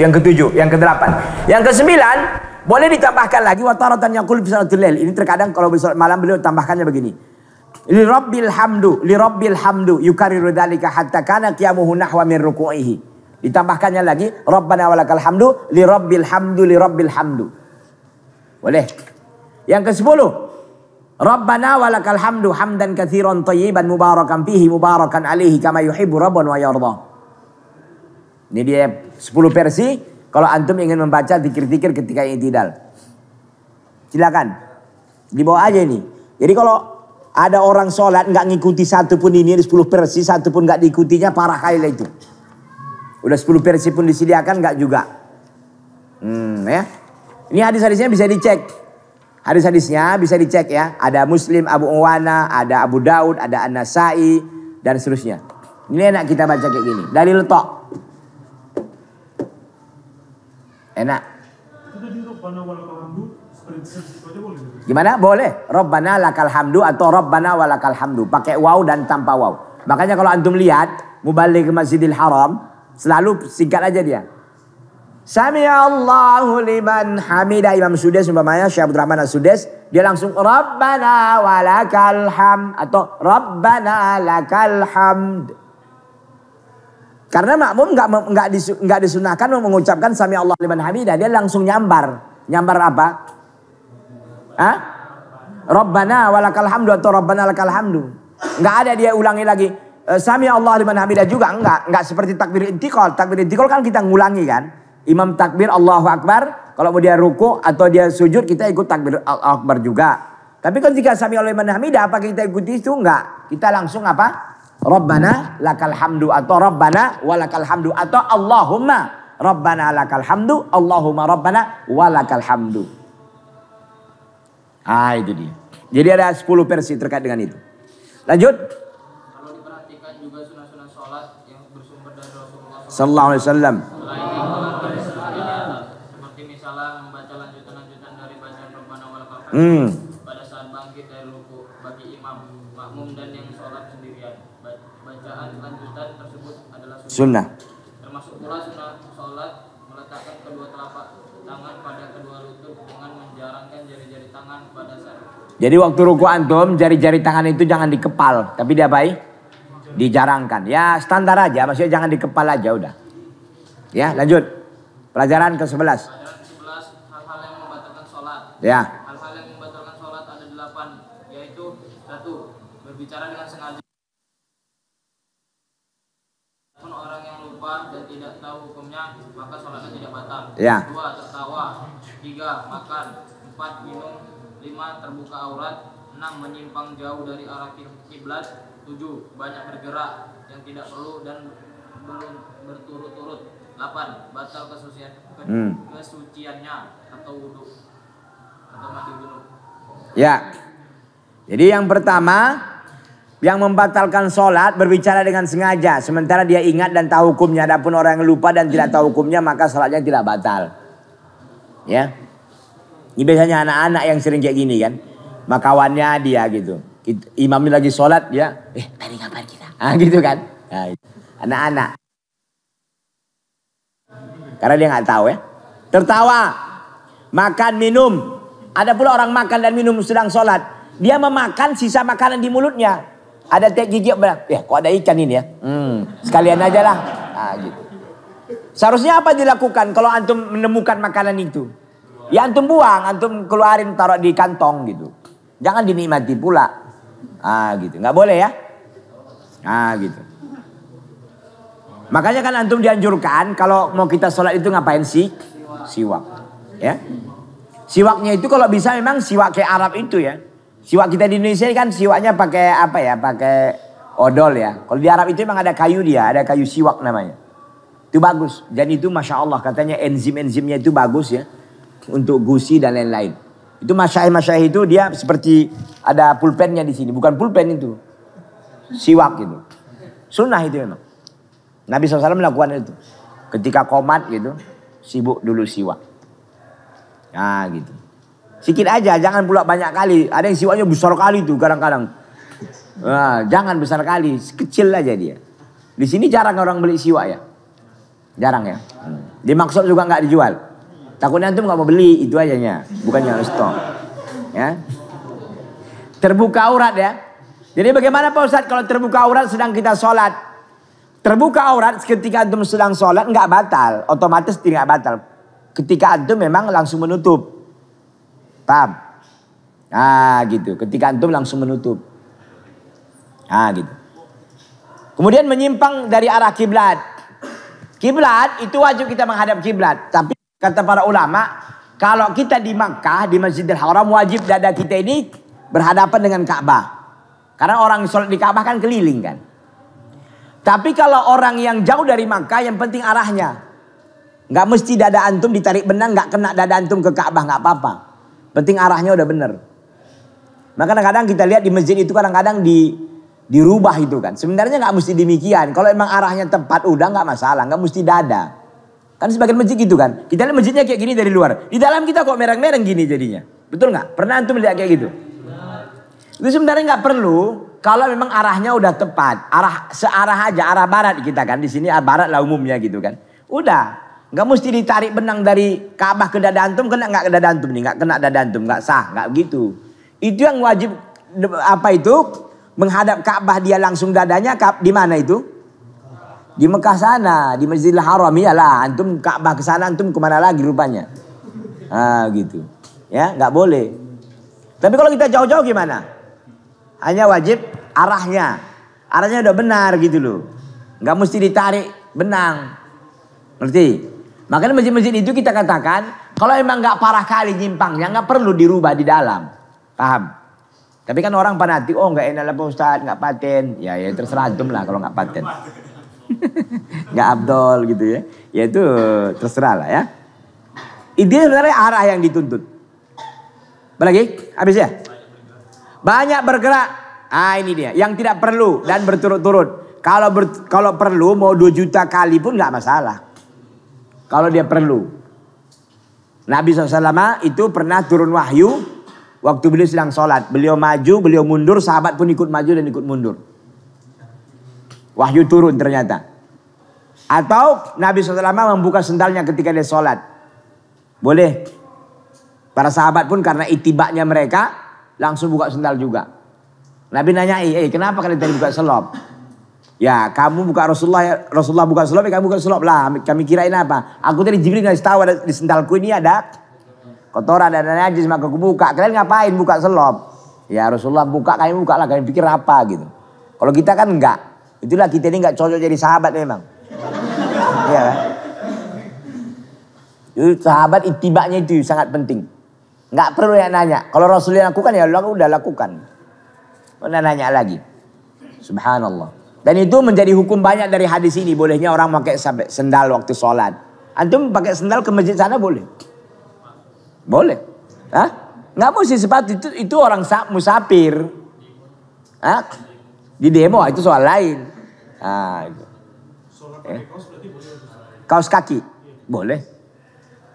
yang ketujuh, yang kedelapan. Yang kesembilan, boleh ditambahkan lagi wa taratan yaqul fi salatul lail. Ini terkadang kalau besok malam beliau tambahkannya begini. Li rabbil hamdu, li rabbil hamdu yukarriru dzalika hatta kana qiyamuhu nahwa min ruku'ihi. Ditambahkannya lagi rabbana walakal hamdu li rabbil hamdu li rabbil hamdu. Boleh. Yang ke-10. Rabbana walakal hamdu hamdan katsiran tayyiban mubarakan fihi mubarakan alaihi kama yuhibbu rabbun wa yardha. Ini dia 10 versi kalau antum ingin membaca dikir-dikir ketika ini tidak, Silakan. Di bawah aja ini. Jadi kalau ada orang sholat nggak ngikuti satu pun ini, 10 persi, satu pun nggak diikutinya parah kali itu. Udah 10 persi pun disediakan nggak juga. Hmm, ya. Ini hadis-hadisnya bisa dicek. Hadis-hadisnya bisa dicek ya. Ada Muslim, Abu Uwana, ada Abu Daud, ada An-Nasai, dan seterusnya. Ini enak kita baca kayak gini. Dari letok. Enak. Gimana? Boleh. Robbana lakal hamdu atau Robbana walakal hamdu. Pakai waw dan tanpa waw. Makanya kalau antum lihat mubalik Masjidil Haram selalu singkat aja dia. Sami Allahu liman hamidah Imam Sudes umpamanya Syekh Abdul Rahman Sudes dia langsung Rabbana walakal ham atau Rabbana lakal hamd. Karena makmum nggak nggak disu, disunahkan mengucapkan sami Allah liman hamidah, dia langsung nyambar. Nyambar apa? Ah, Robbana walakal hamdu atau Robbana lakal hamdu. Nggak ada dia ulangi lagi. Eh, sami Allah liman hamidah juga enggak, enggak seperti takbir intikal. Takbir intikal kan kita ngulangi kan. Imam takbir Allahu Akbar, kalau mau dia ruku atau dia sujud kita ikut takbir Allahu Akbar juga. Tapi ketika kan sami Allah liman hamidah apa kita ikuti itu enggak? Kita langsung apa? Rabbana lakal hamdu atau Rabbana walakal hamdu atau Allahumma Rabbana lakal hamdu Allahumma Rabbana walakal hamdu. Ah itu dia. Jadi ada 10 versi terkait dengan itu. Lanjut. Kalau diperhatikan juga sunah-sunah sholat yang bersumber dari Rasulullah Sallallahu Alaihi Wasallam. Seperti misalnya membaca lanjutan-lanjutan dari bacaan Rabbana walakal hamdu. Hmm. Sunnah. Termasuk pula sunnah sholat meletakkan kedua telapak tangan pada kedua lutut dengan menjarangkan jari-jari tangan pada saat. Jadi waktu ruku antum jari-jari tangan itu jangan dikepal, tapi diapain? Dijarangkan. Ya standar aja, maksudnya jangan dikepal aja udah. Ya lanjut. Pelajaran ke sebelas. Pelajaran ke sebelas hal-hal yang membatalkan sholat. Ya. Hal-hal yang membatalkan sholat ada delapan, yaitu satu berbicara dengan sengaja orang yang lupa dan tidak tahu hukumnya, maka sholatnya tidak batal. Ya. Dua, tertawa. Tiga, makan. Empat, minum. Lima, terbuka aurat. Enam, menyimpang jauh dari arah kiblat. Tujuh, banyak bergerak yang tidak perlu dan belum berturut-turut. Delapan, batal kesucian, hmm. kesuciannya atau wudhu atau mandi wudhu. Ya. Jadi yang pertama yang membatalkan sholat berbicara dengan sengaja. Sementara dia ingat dan tahu hukumnya. Adapun orang yang lupa dan tidak tahu hukumnya maka sholatnya tidak batal. Ya. Ini biasanya anak-anak yang sering kayak gini kan. Makawannya dia gitu. Imam ini lagi sholat ya? Eh tadi ngapain kita? Ah gitu kan. Nah, anak-anak. Karena dia nggak tahu ya. Tertawa. Makan, minum. Ada pula orang makan dan minum sedang sholat. Dia memakan sisa makanan di mulutnya. Ada tiap gigi bilang, ya kok ada ikan ini ya? Hmm, sekalian aja lah. Nah, gitu. Seharusnya apa dilakukan kalau antum menemukan makanan itu? Ya antum buang, antum keluarin taruh di kantong gitu. Jangan dinikmati pula. Ah gitu, nggak boleh ya? Ah gitu. Makanya kan antum dianjurkan kalau mau kita sholat itu ngapain sih? Siwak. Ya. Siwaknya itu kalau bisa memang siwak kayak Arab itu ya. Siwak kita di Indonesia ini kan siwaknya pakai apa ya? Pakai odol ya. Kalau di Arab itu emang ada kayu dia, ada kayu siwak namanya. Itu bagus. Dan itu Masya Allah katanya enzim-enzimnya itu bagus ya. Untuk gusi dan lain-lain. Itu masyaih-masyaih itu dia seperti ada pulpennya di sini. Bukan pulpen itu. Siwak gitu. Sunnah itu memang. Nabi SAW melakukan itu. Ketika komat gitu, sibuk dulu siwak. Nah gitu. Sikit aja, jangan pula banyak kali. Ada yang siwanya besar kali tuh kadang-kadang. Nah, jangan besar kali, kecil aja dia. Di sini jarang orang beli siwa ya. Jarang ya. Di hmm. Dimaksud juga nggak dijual. Takutnya antum nggak mau beli, itu aja ya. Bukannya harus stok. Ya. Terbuka aurat ya. Jadi bagaimana Pak Ustadz kalau terbuka aurat sedang kita sholat? Terbuka aurat ketika antum sedang sholat nggak batal. Otomatis tidak batal. Ketika antum memang langsung menutup. Paham? Nah gitu. Ketika antum langsung menutup. Nah gitu. Kemudian menyimpang dari arah kiblat. Kiblat itu wajib kita menghadap kiblat. Tapi kata para ulama, kalau kita di Makkah di Masjidil Haram wajib dada kita ini berhadapan dengan Ka'bah. Karena orang sholat di Ka'bah kan keliling kan. Tapi kalau orang yang jauh dari Makkah yang penting arahnya. Gak mesti dada antum ditarik benang gak kena dada antum ke Ka'bah gak apa-apa. Penting arahnya udah bener. Maka nah, kadang-kadang kita lihat di masjid itu kadang-kadang di dirubah itu kan. Sebenarnya nggak mesti demikian. Kalau emang arahnya tepat udah nggak masalah, nggak mesti dada. Kan sebagian masjid gitu kan. Kita lihat masjidnya kayak gini dari luar. Di dalam kita kok mereng-mereng gini jadinya. Betul nggak? Pernah antum melihat kayak gitu? Itu sebenarnya nggak perlu kalau memang arahnya udah tepat. Arah searah aja arah barat kita kan. Di sini barat lah umumnya gitu kan. Udah, Gak mesti ditarik benang dari Ka'bah ke dada antum, kena nggak ke dada antum nih, nggak kena dada antum, nggak sah, nggak begitu. Itu yang wajib apa itu menghadap Ka'bah dia langsung dadanya di mana itu? Di Mekah sana, di Masjidil Haram iyalah. Antum Ka'bah ke sana, antum kemana lagi rupanya? Ah gitu, ya nggak boleh. Tapi kalau kita jauh-jauh gimana? Hanya wajib arahnya, arahnya udah benar gitu loh. Nggak mesti ditarik benang, ngerti? Makanya masjid-masjid itu kita katakan kalau emang nggak parah kali nyimpang nyimpangnya nggak perlu dirubah di dalam. Paham? Tapi kan orang panati, oh nggak enak lah Pak Ustadz, nggak paten. Ya ya terserah antum lah kalau nggak paten. nggak abdol gitu ya. Ya itu terserah lah ya. Ini sebenarnya arah yang dituntut. Berlagi, Habis ya? Banyak bergerak. Ah ini dia, yang tidak perlu dan berturut-turut. Kalau ber, kalau perlu mau 2 juta kali pun nggak masalah kalau dia perlu. Nabi SAW itu pernah turun wahyu waktu beliau sedang sholat. Beliau maju, beliau mundur, sahabat pun ikut maju dan ikut mundur. Wahyu turun ternyata. Atau Nabi SAW membuka sendalnya ketika dia sholat. Boleh. Para sahabat pun karena itibaknya mereka langsung buka sendal juga. Nabi nanya eh kenapa kalian tadi buka selop? Ya, kamu buka Rasulullah, Rasulullah buka sulap, ya kamu buka sulap lah. Kami kirain apa? Aku tadi Jibril ngasih tahu ada di sendalku ini ada kotoran dan najis maka aku buka. Kalian ngapain buka selop? Ya Rasulullah buka, kami buka lah. Kami pikir apa gitu. Kalau kita kan enggak. Itulah kita ini enggak cocok jadi sahabat memang. Iya kan? Itu sahabat itibaknya itu sangat penting. Enggak perlu yang nanya. Kalau Rasulullah lakukan ya Allah udah lakukan. pernah nanya lagi. Subhanallah. Dan itu menjadi hukum banyak dari hadis ini. Bolehnya orang pakai sendal waktu sholat. Antum pakai sendal ke masjid sana boleh? Boleh. Hah? Nggak mesti sepatu itu, itu orang musafir. Hah? Di demo itu soal lain. Ah, itu. Kaos kaki? Boleh.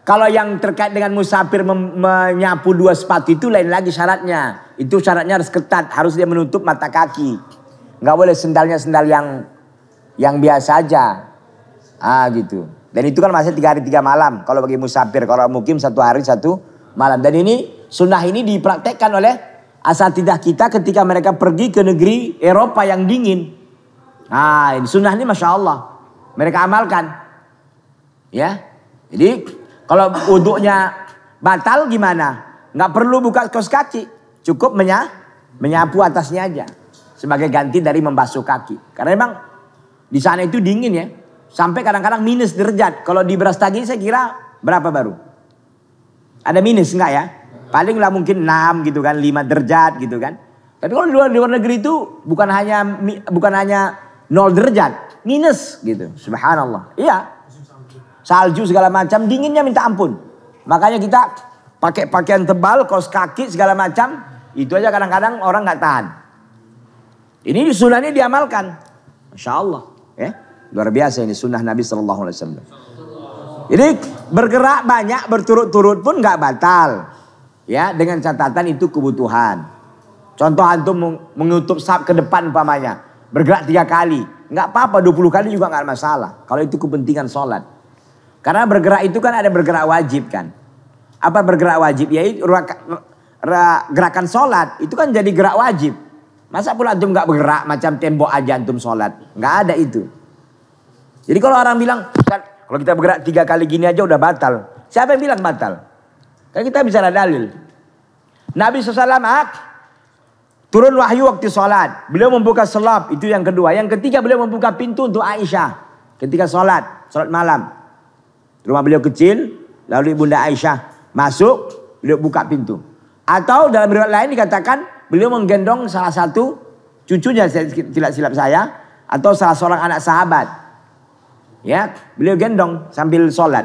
Kalau yang terkait dengan musafir menyapu dua sepatu itu lain lagi syaratnya. Itu syaratnya harus ketat, harus dia menutup mata kaki nggak boleh sendalnya sendal yang yang biasa aja. Ah gitu. Dan itu kan masih tiga hari tiga malam. Kalau bagi musafir, kalau mukim satu hari satu malam. Dan ini sunnah ini dipraktekkan oleh asal tidak kita ketika mereka pergi ke negeri Eropa yang dingin. Nah, ini sunnah ini masya Allah mereka amalkan. Ya, jadi kalau wuduknya batal gimana? Nggak perlu buka kos kaki, cukup menya, menyapu atasnya aja sebagai ganti dari membasuh kaki. Karena memang di sana itu dingin ya. Sampai kadang-kadang minus derajat. Kalau di beras tagi saya kira berapa baru? Ada minus enggak ya? Paling lah mungkin 6 gitu kan, 5 derajat gitu kan. Tapi kalau di luar, di luar negeri itu bukan hanya bukan hanya 0 derajat, minus gitu. Subhanallah. Iya. Salju segala macam, dinginnya minta ampun. Makanya kita pakai pakaian tebal, kaos kaki segala macam, itu aja kadang-kadang orang nggak tahan. Ini sunnah ini diamalkan. Masya Allah. Ya. Luar biasa ini sunnah Nabi SAW. Jadi bergerak banyak berturut-turut pun gak batal. Ya, dengan catatan itu kebutuhan. Contoh antum menutup sab ke depan umpamanya. Bergerak tiga kali. Gak apa-apa, 20 kali juga gak masalah. Kalau itu kepentingan sholat. Karena bergerak itu kan ada bergerak wajib kan. Apa bergerak wajib? Yaitu gerakan sholat. Itu kan jadi gerak wajib. Masa pula antum nggak bergerak macam tembok aja antum sholat? Nggak ada itu. Jadi kalau orang bilang, kalau kita bergerak tiga kali gini aja udah batal. Siapa yang bilang batal? Kan kita bicara dalil. Nabi SAW turun wahyu waktu sholat. Beliau membuka selop, itu yang kedua. Yang ketiga beliau membuka pintu untuk Aisyah. Ketika sholat, sholat malam. Rumah beliau kecil, lalu ibunda Aisyah masuk, beliau buka pintu. Atau dalam riwayat lain dikatakan beliau menggendong salah satu cucunya tidak silap saya atau salah seorang anak sahabat. Ya, beliau gendong sambil sholat.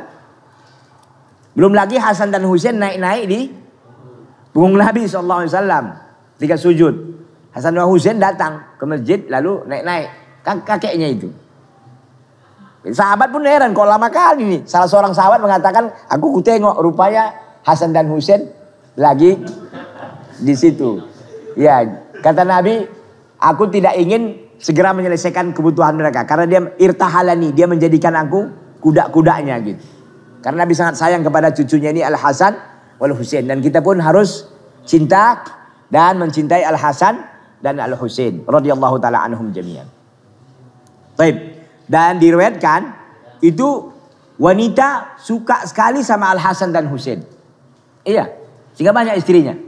Belum lagi Hasan dan Husain naik-naik di punggung Nabi SAW. Ketika sujud. Hasan dan Husain datang ke masjid lalu naik-naik kakeknya itu. Sahabat pun heran kok lama kali nih. Salah seorang sahabat mengatakan, aku kutengok rupanya Hasan dan Husain lagi di situ. Ya, kata Nabi, aku tidak ingin segera menyelesaikan kebutuhan mereka karena dia irtahalani, dia menjadikan aku kuda-kudanya gitu. Karena Nabi sangat sayang kepada cucunya ini Al Hasan wal Husain dan kita pun harus cinta dan mencintai Al Hasan dan Al Husain radhiyallahu taala anhum jami'an. Baik. Dan diriwayatkan itu wanita suka sekali sama Al Hasan dan Husain. Iya, sehingga banyak istrinya.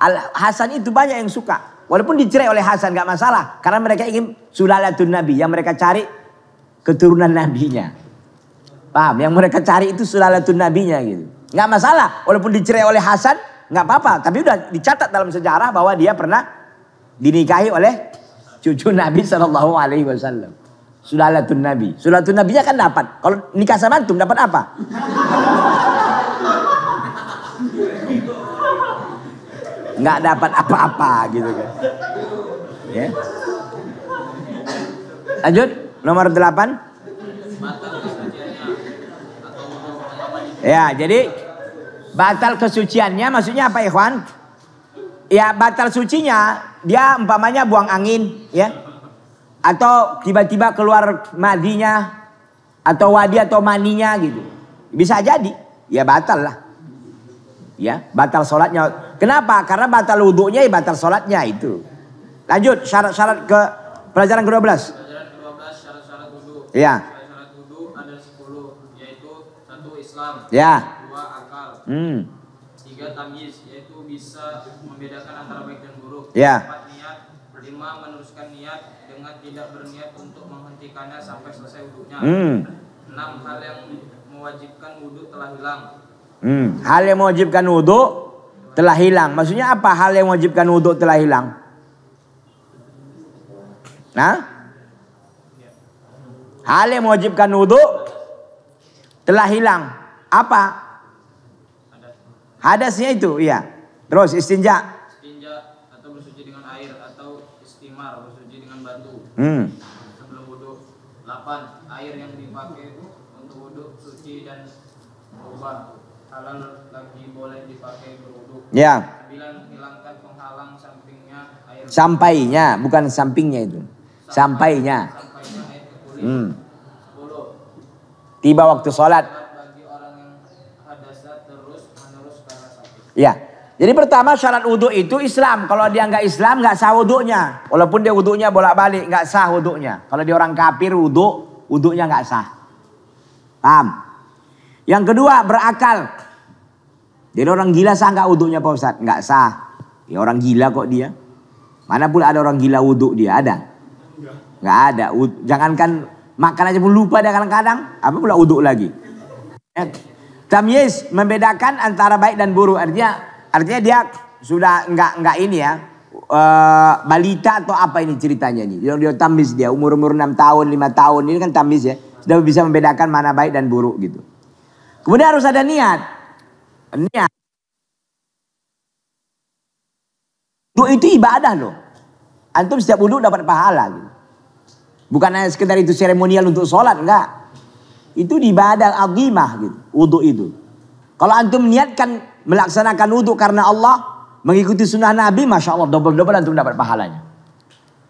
Al Hasan itu banyak yang suka. Walaupun dicerai oleh Hasan gak masalah. Karena mereka ingin sulalatun Nabi. Yang mereka cari keturunan Nabinya. Paham? Yang mereka cari itu sulalatun Nabinya gitu. Gak masalah. Walaupun dicerai oleh Hasan gak apa-apa. Tapi udah dicatat dalam sejarah bahwa dia pernah dinikahi oleh cucu Nabi Shallallahu Alaihi Wasallam. Sulalatun Nabi. Sulalatun Nabinya kan dapat. Kalau nikah sama antum dapat apa? nggak dapat apa-apa gitu kan. Ya. Lanjut nomor delapan. Ya, jadi batal kesuciannya maksudnya apa Ikhwan? Ya, batal sucinya dia umpamanya buang angin, ya. Atau tiba-tiba keluar madinya atau wadi atau maninya gitu. Bisa jadi, ya batal lah. Ya, batal sholatnya. Kenapa? Karena batal wudhunya ya batal sholatnya itu. Lanjut syarat-syarat ke pelajaran ke-12. Pelajaran ke-12 syarat-syarat wudhu. Ya. Syarat wudhu ada 10 yaitu satu Islam. Ya. Dua akal. Hmm. Tiga tamyiz yaitu bisa membedakan antara baik dan buruk. Ya. Empat niat. Lima meneruskan niat dengan tidak berniat untuk menghentikannya sampai selesai wudhunya. Hmm. Enam hal yang mewajibkan wudhu telah hilang. Hmm, hal yang mewajibkan wudhu telah hilang. Maksudnya apa hal yang mewajibkan wudhu telah hilang? Nah, hal yang mewajibkan wudhu telah hilang. Apa? Hadasnya itu, iya. Terus istinja. Istinja atau bersuci dengan air atau istimar bersuci dengan batu. Hmm. Sebelum wudhu, lapan air yang dipakai itu untuk wudhu suci dan uban. Ya. Bila menghilangkan penghalang sampingnya air. Sampainya, bukan sampingnya itu. Sampainya. Sampainya air Hmm. Tiba waktu sholat. Ya. Jadi pertama syarat wudhu itu Islam. Kalau dia nggak Islam nggak sah wudhunya. Walaupun dia wudhunya bolak-balik nggak sah wudhunya. Kalau dia orang kafir wudhu, wudhunya nggak sah. Paham? Yang kedua berakal. Jadi orang gila sah nggak wuduknya Pak Ustadz? Nggak sah. Ya orang gila kok dia. Mana pula ada orang gila wuduk dia? Ada? Nggak ada. uduh Jangankan makan aja pun lupa dia kadang-kadang. Apa pula wuduk lagi? Ya, tamyiz membedakan antara baik dan buruk. Artinya artinya dia sudah nggak nggak ini ya. Uh, balita atau apa ini ceritanya ini? Dia, dia tamis dia umur-umur enam tahun, lima tahun ini kan tamis ya. Sudah bisa membedakan mana baik dan buruk gitu. Kemudian harus ada niat niat. Duduk itu ibadah loh. Antum setiap wudhu dapat pahala. Gitu. Bukan hanya sekedar itu seremonial untuk sholat, enggak. Itu di ibadah agimah gitu, wudhu itu. Kalau antum niatkan melaksanakan wudhu karena Allah, mengikuti sunnah Nabi, Masya Allah dobel dobel antum dapat pahalanya.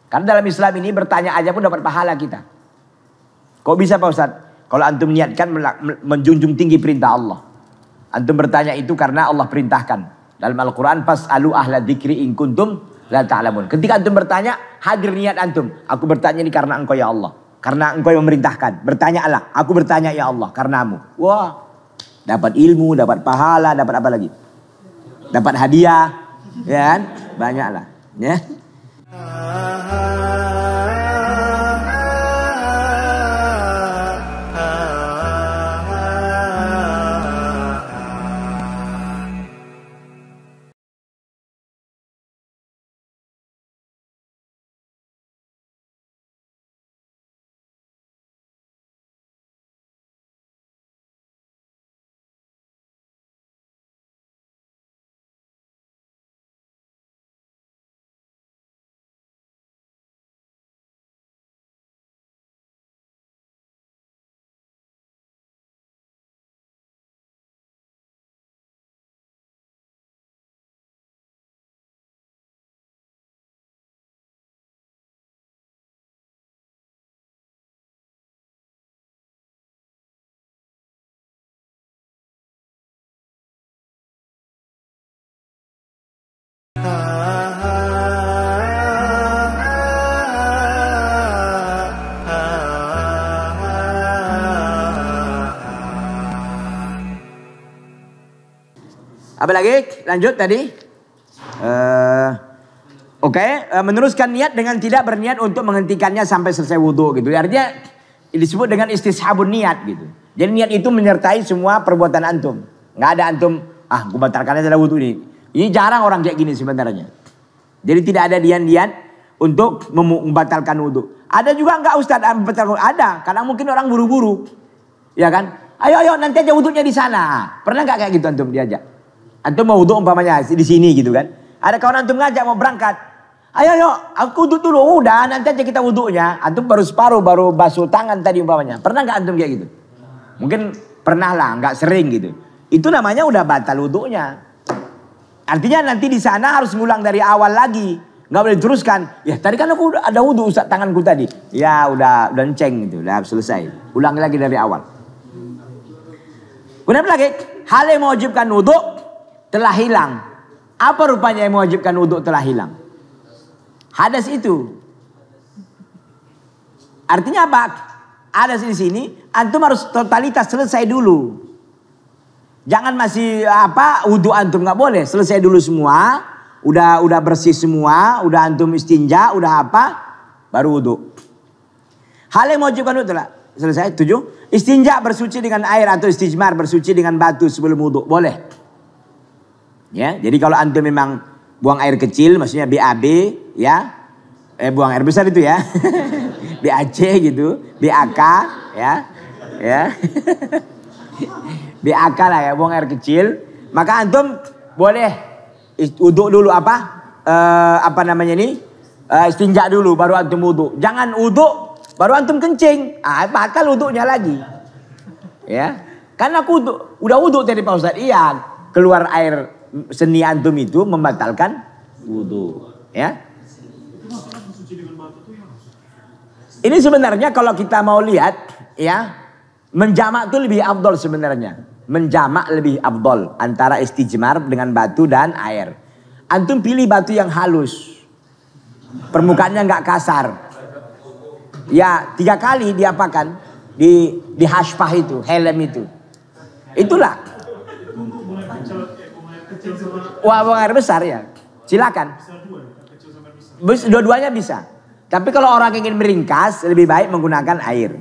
Karena dalam Islam ini bertanya aja pun dapat pahala kita. Kok bisa Pak Ustadz? Kalau antum niatkan menjunjung tinggi perintah Allah. Antum bertanya itu karena Allah perintahkan. Dalam Al-Quran, pas Alu ahla dikri inkuntum la ta'lamun. Ketika antum bertanya, hadir niat antum. Aku bertanya ini karena engkau ya Allah. Karena engkau yang memerintahkan. Bertanya Allah. Aku bertanya ya Allah karenamu. Wah, dapat ilmu, dapat pahala, dapat apa lagi? Dapat hadiah, ya kan? Banyaklah, ya. Apa lagi? Lanjut tadi. Uh, Oke, okay. uh, eh, meneruskan niat dengan tidak berniat untuk menghentikannya sampai selesai wudhu gitu. Artinya disebut dengan istishabun niat gitu. Jadi niat itu menyertai semua perbuatan antum. Nggak ada antum, ah gue batalkan aja wudhu ini. Ini jarang orang kayak gini sebenarnya. Jadi tidak ada dian dian untuk membatalkan wudhu. Ada juga nggak Ustaz ah, membatalkan Ada, karena mungkin orang buru-buru. Ya kan? Ayo, ayo nanti aja wudhunya di sana. Pernah nggak kayak gitu antum diajak? Antum mau wudhu umpamanya di sini gitu kan. Ada kawan antum ngajak mau berangkat. Ayo ayo, aku wudhu dulu. Udah nanti aja kita wudhunya. Antum baru separuh, baru basuh tangan tadi umpamanya. Pernah nggak antum kayak gitu? Mungkin pernah lah, nggak sering gitu. Itu namanya udah batal wudhunya. Artinya nanti di sana harus ngulang dari awal lagi. Nggak boleh teruskan. Ya tadi kan aku ada wudhu ustaz tanganku tadi. Ya udah udah ceng gitu, udah selesai. Ulangi lagi dari awal. Kemudian lagi, hal yang mewajibkan wudhu telah hilang. Apa rupanya yang mewajibkan wudhu telah hilang? Hadas itu. Artinya apa? Hadas di sini, antum harus totalitas selesai dulu. Jangan masih apa wudhu antum nggak boleh. Selesai dulu semua, udah udah bersih semua, udah antum istinja, udah apa, baru wudhu. Hal yang mewajibkan wudhu telah Selesai tujuh. Istinja bersuci dengan air atau istijmar bersuci dengan batu sebelum wudhu boleh. Ya, jadi kalau antum memang buang air kecil, maksudnya BAB, ya, eh buang air besar itu ya, BAC gitu, BAK, ya, ya, BAK lah ya, buang air kecil. Maka antum boleh uduk dulu apa, e, apa namanya ini, e, eh, istinja dulu, baru antum uduk. Jangan uduk, baru antum kencing, ah bakal uduknya lagi, ya. Karena aku udah uduk tadi Pak Ustadz, iya keluar air seni antum itu membatalkan wudhu. Ya. Ini sebenarnya kalau kita mau lihat ya menjamak itu lebih abdol sebenarnya. Menjamak lebih abdol antara istijmar dengan batu dan air. Antum pilih batu yang halus. Permukaannya nggak kasar. Ya tiga kali diapakan di di hashpah itu, helm itu. Itulah Uang air besar ya. Silakan. Dua-duanya bisa. Tapi kalau orang ingin meringkas, lebih baik menggunakan air.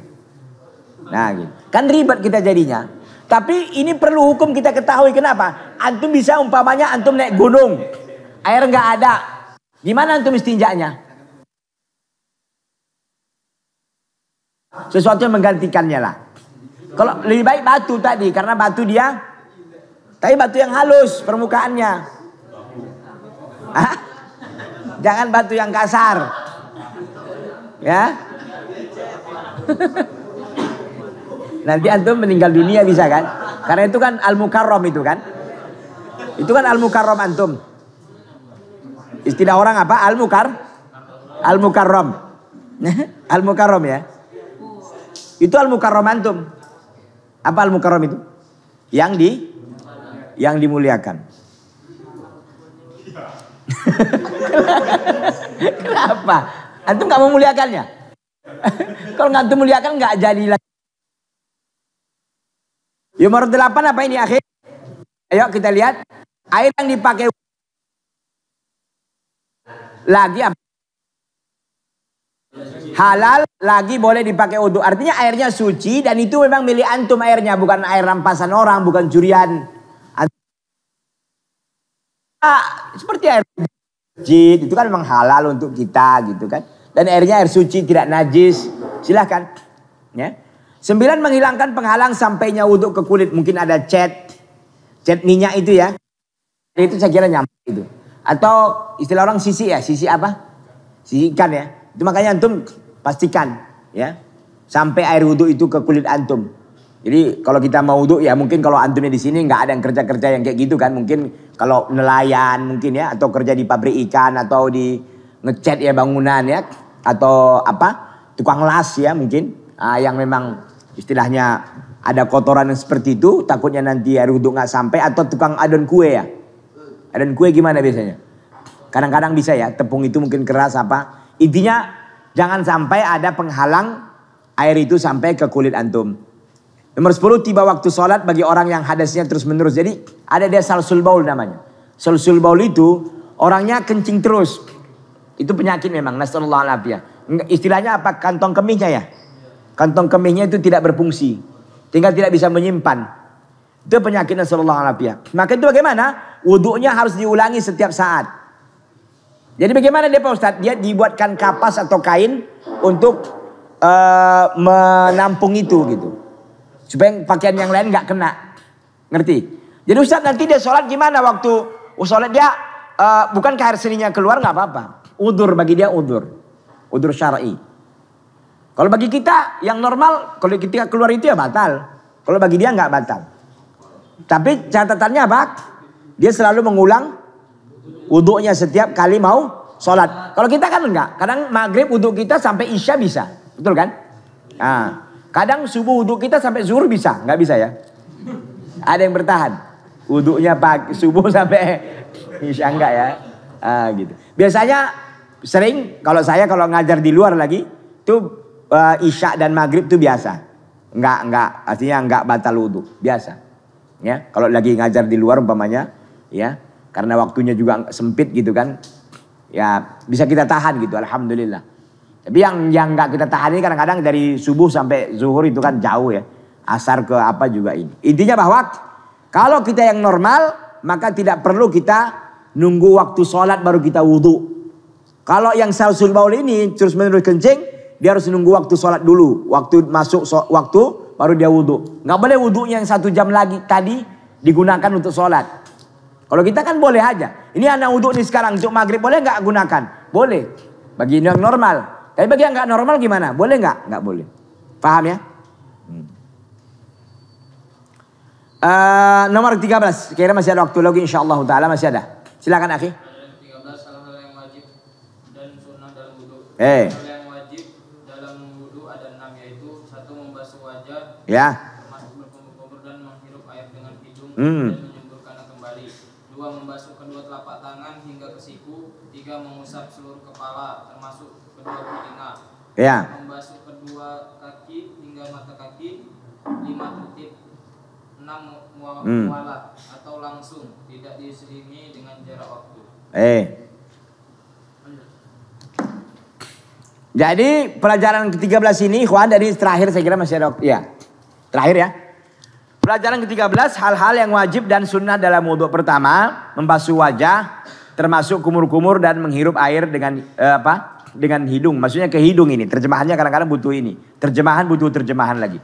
Nah, gitu. kan ribet kita jadinya. Tapi ini perlu hukum kita ketahui kenapa. Antum bisa umpamanya antum naik gunung, air nggak ada. Gimana antum istinjaknya? Sesuatu yang menggantikannya lah. Kalau lebih baik batu tadi karena batu dia tapi batu yang halus permukaannya. Hah? Jangan batu yang kasar. Ya. Nanti antum meninggal dunia bisa kan? Karena itu kan al-mukarram itu kan? Itu kan al-mukarram antum. Istilah orang apa? Al-mukar al-mukarram. al-mukarram ya. Itu al-mukarram antum. Apa al-mukarram itu? Yang di yang dimuliakan. Kenapa? Antum nggak memuliakannya? Kalau nggak antum muliakan nggak jadi lagi. Nomor ya, delapan apa ini akhir? Ayo kita lihat air yang dipakai lagi apa? Halal lagi boleh dipakai untuk artinya airnya suci dan itu memang milik antum airnya bukan air rampasan orang bukan curian seperti air suci itu kan memang halal untuk kita gitu kan. Dan airnya air suci tidak najis. Silahkan. Ya. Sembilan menghilangkan penghalang sampainya wudhu ke kulit. Mungkin ada cat. Cat minyak itu ya. Itu saya kira nyampe itu. Atau istilah orang sisi ya. Sisi apa? Sisi ikan ya. Itu makanya antum pastikan ya. Sampai air wudhu itu ke kulit antum. Jadi kalau kita mau wudhu ya mungkin kalau antumnya di sini nggak ada yang kerja-kerja yang kayak gitu kan. Mungkin kalau nelayan mungkin ya atau kerja di pabrik ikan atau di ngecat ya bangunan ya atau apa tukang las ya mungkin ah, yang memang istilahnya ada kotoran yang seperti itu takutnya nanti air wudhu nggak sampai atau tukang adon kue ya adon kue gimana biasanya kadang-kadang bisa ya tepung itu mungkin keras apa intinya jangan sampai ada penghalang air itu sampai ke kulit antum Nomor 10 tiba waktu sholat bagi orang yang hadasnya terus menerus. Jadi ada dia salsul baul namanya. Salsul baul itu orangnya kencing terus. Itu penyakit memang. Nasallallahu alaihi Istilahnya apa? Kantong kemihnya ya. Kantong kemihnya itu tidak berfungsi. Tinggal tidak bisa menyimpan. Itu penyakit Nasallallahu alaihi Maka itu bagaimana? Wuduknya harus diulangi setiap saat. Jadi bagaimana dia Pak Ustadz? Dia dibuatkan kapas atau kain untuk uh, menampung itu gitu. Supaya pakaian yang lain nggak kena. Ngerti? Jadi Ustaz nanti dia sholat gimana waktu sholat dia uh, eh, bukan air seninya keluar nggak apa-apa. Udur bagi dia udur. Udur syar'i. Kalau bagi kita yang normal kalau kita keluar itu ya batal. Kalau bagi dia nggak batal. Tapi catatannya apa? Dia selalu mengulang wudhunya setiap kali mau sholat. Kalau kita kan enggak. Kadang maghrib wudhu kita sampai isya bisa. Betul kan? Nah, Kadang subuh wudhu kita sampai zuhur bisa, nggak bisa ya? Ada yang bertahan. Wudhunya pagi, subuh sampai isya enggak ya? Ah, gitu. Biasanya sering kalau saya kalau ngajar di luar lagi tuh uh, isya dan maghrib tuh biasa. Enggak, enggak, artinya enggak batal wudhu, biasa. Ya, kalau lagi ngajar di luar umpamanya, ya, karena waktunya juga sempit gitu kan. Ya, bisa kita tahan gitu, alhamdulillah. Tapi yang yang nggak kita tahan ini kadang-kadang dari subuh sampai zuhur itu kan jauh ya. Asar ke apa juga ini. Intinya bahwa kalau kita yang normal maka tidak perlu kita nunggu waktu sholat baru kita wudhu. Kalau yang salsul baul ini terus menerus kencing dia harus nunggu waktu sholat dulu. Waktu masuk so, waktu baru dia wudhu. Nggak boleh wudhunya yang satu jam lagi tadi digunakan untuk sholat. Kalau kita kan boleh aja. Ini anak wudhu nih sekarang untuk maghrib boleh nggak gunakan? Boleh. Bagi yang normal. Tapi bagi yang gak normal gimana? Boleh gak? Gak boleh. Paham ya? Uh, nomor 13. Kira masih ada waktu lagi insya Allah Ta'ala masih ada. Silakan Aki. Eh. Hey. Eh. Ya. Berkumur dan menghirup air dengan hidung hmm. dan menyemburkan kembali. Dua membasuh kedua telapak tangan hingga ke siku. Tiga mengusap seluruh kepala termasuk telinga. Ya. Membasuh kedua kaki hingga mata kaki lima tertib enam mualat hmm. atau langsung tidak diselingi dengan jarak waktu. Eh. Jadi pelajaran ke-13 ini Juan, dari terakhir saya kira masih ada waktu. Ya. Terakhir ya. Pelajaran ke-13 hal-hal yang wajib dan sunnah dalam wudhu pertama membasuh wajah termasuk kumur-kumur dan menghirup air dengan eh, apa? dengan hidung. Maksudnya ke hidung ini. Terjemahannya kadang-kadang butuh ini. Terjemahan butuh terjemahan lagi.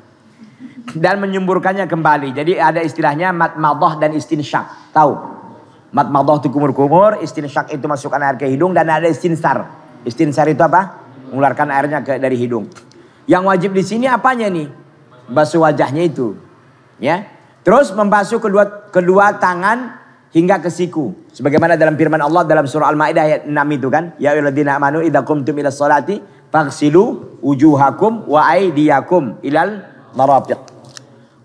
Dan menyemburkannya kembali. Jadi ada istilahnya matmadah dan istinsyak. Tahu? Matmadah itu kumur-kumur. Istinsyak itu masukkan air ke hidung. Dan ada istinsar. Istinsar itu apa? Mengeluarkan airnya ke, dari hidung. Yang wajib di sini apanya nih? Basuh wajahnya itu. Ya. Terus membasuh kedua kedua tangan hingga ke siku. Sebagaimana dalam firman Allah dalam surah Al-Maidah ayat 6 itu kan, ya ayyuhalladzina amanu idza qumtum ila salati faghsilu wujuhakum wa aydiyakum ilal marafiq.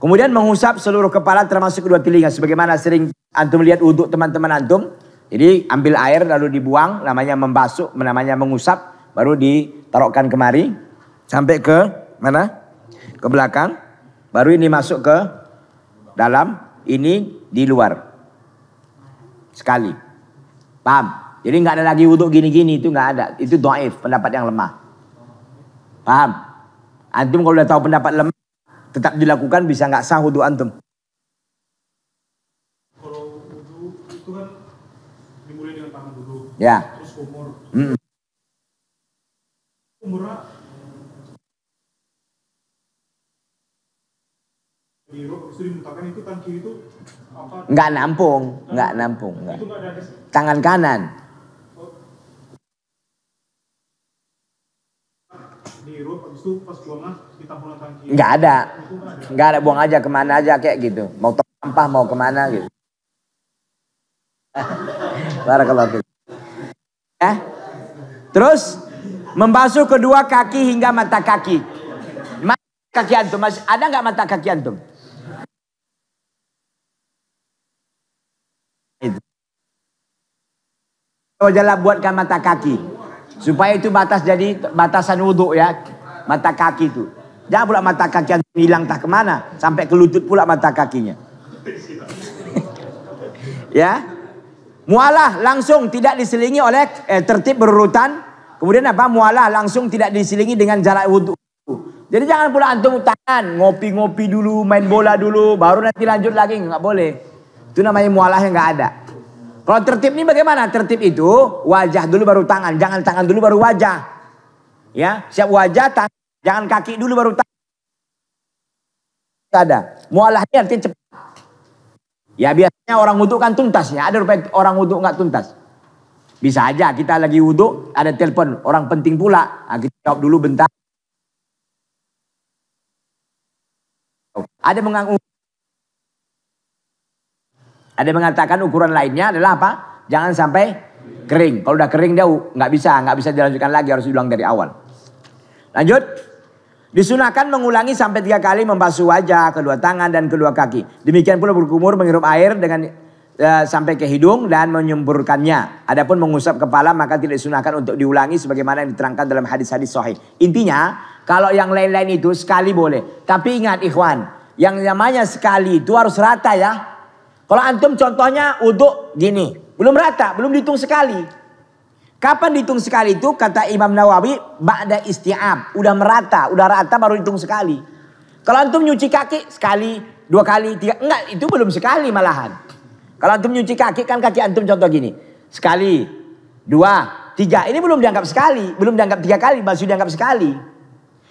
Kemudian mengusap seluruh kepala termasuk kedua telinga sebagaimana sering antum lihat uduk teman-teman antum. Jadi ambil air lalu dibuang namanya membasuh, namanya mengusap baru ditaruhkan kemari sampai ke mana? Ke belakang. Baru ini masuk ke dalam, ini di luar sekali. Paham? Jadi nggak ada lagi wudhu gini-gini itu nggak ada. Itu doaif pendapat yang lemah. Paham? Antum kalau udah tahu pendapat lemah tetap dilakukan bisa nggak sah wudhu antum. Kalau wudhu itu kan dimulai dengan tangan dulu. Ya. Terus umur. Mm Umurnya di itu dimuntahkan itu itu nggak nampung, nggak nampung, nggak. Tangan kanan. Nggak ada, nggak ada buang aja kemana aja kayak gitu. Mau sampah mau kemana gitu. Barakallahu Ya. Terus membasuh kedua kaki hingga mata kaki. Mata kaki antum, ada nggak mata kaki antum? adalah buatkan mata kaki. Supaya itu batas jadi batasan wuduk ya. Mata kaki itu. Jangan pula mata kaki yang hilang tak kemana. Sampai ke lutut pula mata kakinya. ya. Mualah langsung tidak diselingi oleh eh, tertib berurutan. Kemudian apa? Mualah langsung tidak diselingi dengan jarak wuduk. Jadi jangan pula antum tangan ngopi-ngopi dulu, main bola dulu, baru nanti lanjut lagi nggak boleh. Itu namanya mualah yang nggak ada. Kalau tertib ini bagaimana? Tertib itu wajah dulu baru tangan. Jangan tangan dulu baru wajah. Ya, siap wajah, tangan. Jangan kaki dulu baru tangan. Ada. Mualah ini artinya cepat. Ya biasanya orang wudhu kan tuntas ya. Ada rupanya orang wudhu nggak tuntas. Bisa aja kita lagi wudhu ada telepon orang penting pula. Nah, kita jawab dulu bentar. Ada mengangguk. Ada yang mengatakan ukuran lainnya adalah apa? Jangan sampai kering. Kalau udah kering dia nggak bisa, nggak bisa dilanjutkan lagi harus diulang dari awal. Lanjut. Disunahkan mengulangi sampai tiga kali membasuh wajah, kedua tangan dan kedua kaki. Demikian pula berkumur menghirup air dengan e, sampai ke hidung dan menyemburkannya. Adapun mengusap kepala maka tidak disunahkan untuk diulangi sebagaimana yang diterangkan dalam hadis-hadis sahih. Intinya kalau yang lain-lain itu sekali boleh. Tapi ingat ikhwan, yang namanya sekali itu harus rata ya. Kalau antum contohnya uduk gini, belum rata, belum dihitung sekali. Kapan dihitung sekali itu kata Imam Nawawi ba'da isti'ab, udah merata, udah rata baru dihitung sekali. Kalau antum nyuci kaki sekali, dua kali, tiga, enggak itu belum sekali malahan. Kalau antum nyuci kaki kan kaki antum contoh gini, sekali, dua, tiga, ini belum dianggap sekali, belum dianggap tiga kali, masih dianggap sekali.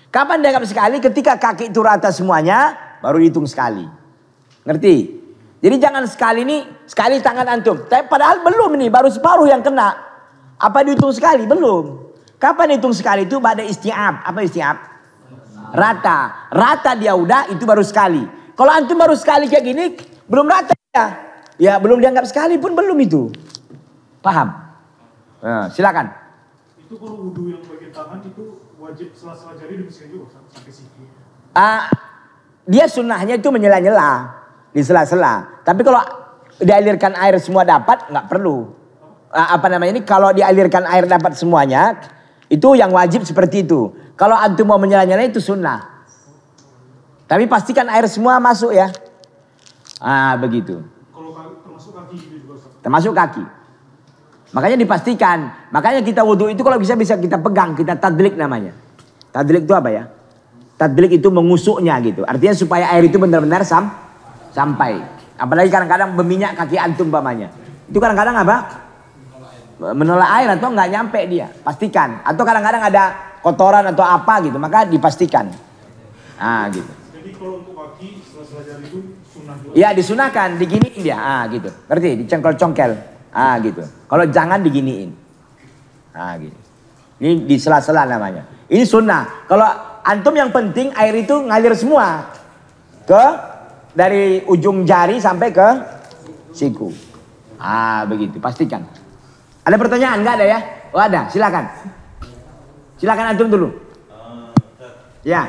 Kapan dianggap sekali? Ketika kaki itu rata semuanya, baru dihitung sekali. Ngerti? Jadi jangan sekali ini sekali tangan antum. Tapi padahal belum nih, baru separuh yang kena. Apa dihitung sekali? Belum. Kapan dihitung sekali itu pada istiab. Apa istiab? Rata. Rata dia udah itu baru sekali. Kalau antum baru sekali kayak gini, belum rata ya. Ya belum dianggap sekali pun belum itu. Paham? Nah, silakan. Itu kalau wudhu yang bagian tangan itu wajib selesai sela jari bisa juga sampai sini. Ah, dia sunnahnya itu menyela-nyela di sela-sela. Tapi kalau dialirkan air semua dapat nggak perlu. Apa namanya ini kalau dialirkan air dapat semuanya itu yang wajib seperti itu. Kalau antum mau menyela nyala itu sunnah. Tapi pastikan air semua masuk ya. Ah begitu. Gitu termasuk kaki Makanya dipastikan. Makanya kita wudhu itu kalau bisa bisa kita pegang, kita tadlik namanya. Tadlik itu apa ya? Tadlik itu mengusuknya gitu. Artinya supaya air itu benar-benar sam sampai. Apalagi kadang-kadang berminyak kaki antum bamanya. Itu kadang-kadang apa? Menolak air atau nggak nyampe dia. Pastikan. Atau kadang-kadang ada kotoran atau apa gitu. Maka dipastikan. Ah gitu. Jadi Ya disunahkan, diginiin dia. Ah gitu. Ngerti? Dicengkel-congkel. Ah gitu. Kalau jangan diginiin. Ah gitu. Ini di sela-sela namanya. Ini sunnah. Kalau antum yang penting air itu ngalir semua ke dari ujung jari sampai ke siku. Ah begitu, pastikan. Ada pertanyaan enggak ada ya? Oh ada, silakan. Silakan antum dulu. Ya,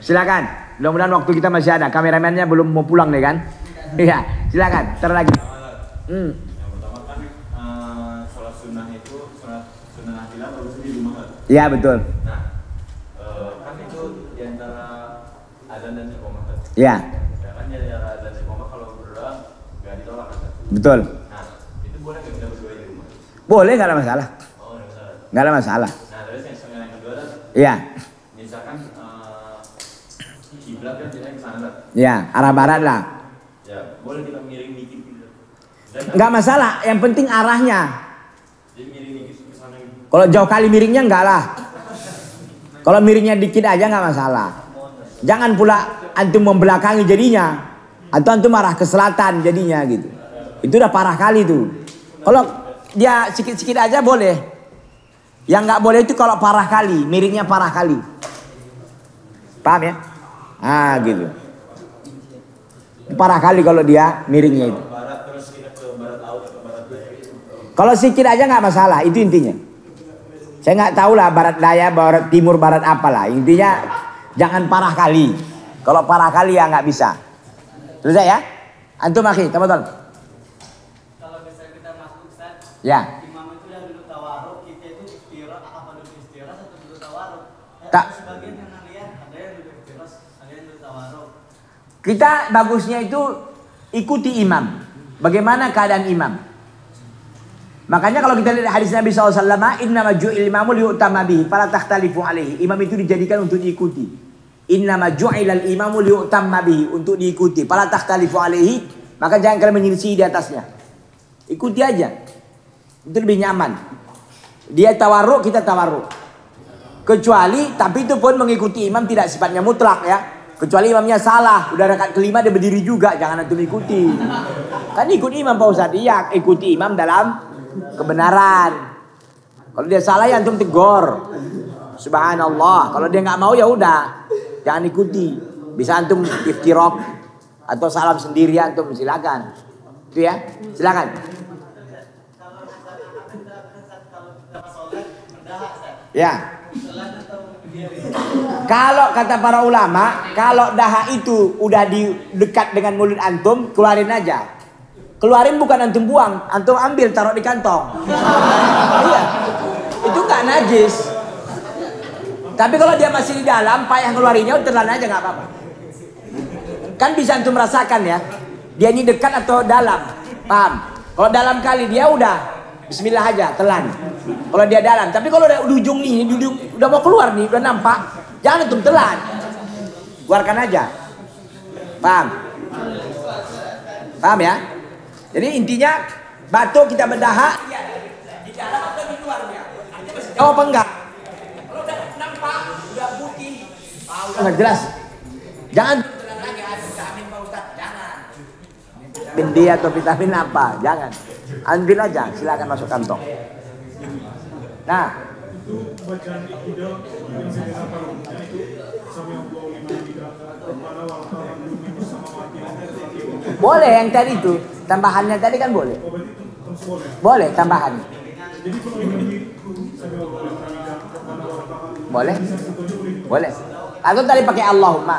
silakan. Mudah-mudahan waktu kita masih ada. Kameramennya belum mau pulang nih kan? Iya, silakan. Terus lagi. Hmm. Iya betul. Nah, eh, kan itu diantara adan dan iqomah. Iya. Betul. Nah, boleh nggak kita berdua di ada masalah. Oh, nggak ada masalah. Nah, iya. Misalkan uh, kan ke sana Iya, arah barat lah. Ya, gitu. Nggak masalah, yang penting arahnya. Gitu. Kalau jauh kali miringnya nggak lah. Kalau miringnya dikit aja nggak masalah. Jangan pula antum membelakangi jadinya. Atau antum marah ke selatan jadinya gitu. Itu udah parah kali tuh. Kalau dia sikit-sikit aja boleh. Yang nggak boleh itu kalau parah kali, miringnya parah kali. Paham ya? Ah gitu. Parah kali kalau dia miringnya itu. Kalau sikit aja nggak masalah, itu intinya. Saya nggak tahu lah barat daya, barat timur, barat apalah. Intinya jangan parah kali. Kalau parah kali ya nggak bisa. Terus ya? Antum akhi, teman-teman. Ya. Imam itu yang duduk tawaruk, kita itu istirahat, apa duduk istirahat atau duduk tawaruk? Tak. Sebagian yang ngeliat, ada yang duduk istirahat, ada yang duduk tawaruk. Kita bagusnya itu ikuti imam. Bagaimana keadaan imam? Makanya kalau kita lihat hadis Nabi SAW, Inna maju'il imamu liu'tama bihi, fala takhtalifu alaihi. Imam itu dijadikan untuk diikuti. Inna maju'ilal imamu liu'tama bihi, untuk diikuti. Fala takhtalifu alaihi, maka jangan kalian menyelisih di atasnya. Ikuti aja. Itu lebih nyaman. Dia tawaruk, kita tawaruk. Kecuali, tapi itu pun mengikuti imam tidak sifatnya mutlak ya. Kecuali imamnya salah, udah rakaat kelima dia berdiri juga, jangan itu ikuti. Kan ikut imam Pak Ustaz, iya ikuti imam dalam kebenaran. Kalau dia salah ya antum tegor Subhanallah. Kalau dia nggak mau ya udah, jangan ikuti. Bisa antum iftirok atau salam sendiri antum silakan. Itu ya, silakan. Ya. Kalau kata para ulama, kalau dahak itu udah di dekat dengan mulut antum, keluarin aja. Keluarin bukan antum buang, antum ambil taruh di kantong. iya. Itu nggak najis. Tapi kalau dia masih di dalam, payah ngeluarinnya, telan aja nggak apa-apa. Kan bisa antum merasakan ya. Dia ini dekat atau dalam. Paham? Kalau dalam kali dia udah Bismillah aja, telan. Kalau dia dalam, tapi kalau udah ujung nih, di ujung, udah mau keluar nih, udah nampak, jangan antum telan. Keluarkan aja. Paham? Paham ya? Jadi intinya batu kita bedah ya, di dalam atau di luarnya? Ya? Oh, apa enggak? Kalau udah nampak, udah putih, ah, udah jelas. Jangan vitamin D atau vitamin apa jangan ambil aja silakan masuk kantong nah boleh yang tadi itu tambahannya tadi kan boleh boleh tambahan boleh boleh atau tadi pakai Allahumma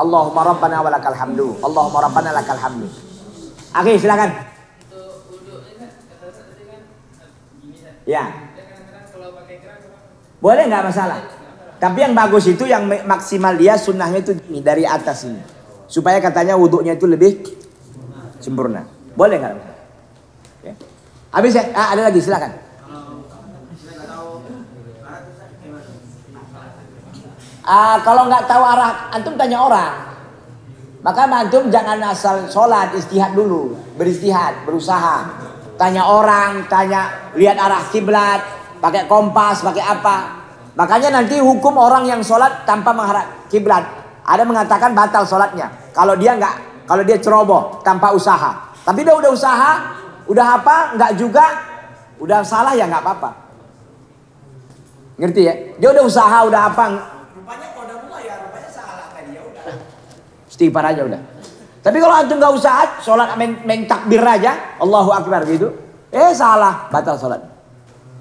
Allahumma rabbana walakal hamdu Allahumma rabbana lakal hamdu Oke, silakan. Ya. Boleh nggak masalah. Tapi yang bagus itu yang maksimal dia sunnahnya itu gini dari atas ini. Supaya katanya wudhunya itu lebih sempurna. Boleh nggak? Ya. Habis ya? Ah, ada lagi silakan. Ah, kalau nggak tahu arah, antum tanya orang. Maka antum jangan asal sholat, istihad dulu, beristihad, berusaha. Tanya orang, tanya lihat arah kiblat, pakai kompas, pakai apa. Makanya nanti hukum orang yang sholat tanpa mengharap kiblat, ada mengatakan batal sholatnya. Kalau dia nggak, kalau dia ceroboh tanpa usaha. Tapi dia udah usaha, udah apa, nggak juga, udah salah ya nggak apa-apa. Ngerti ya? Dia udah usaha, udah apa, Istighfar aja udah. Tapi kalau antum nggak usah sholat main, main takbir aja, Allahu Akbar gitu. Eh salah, batal sholat.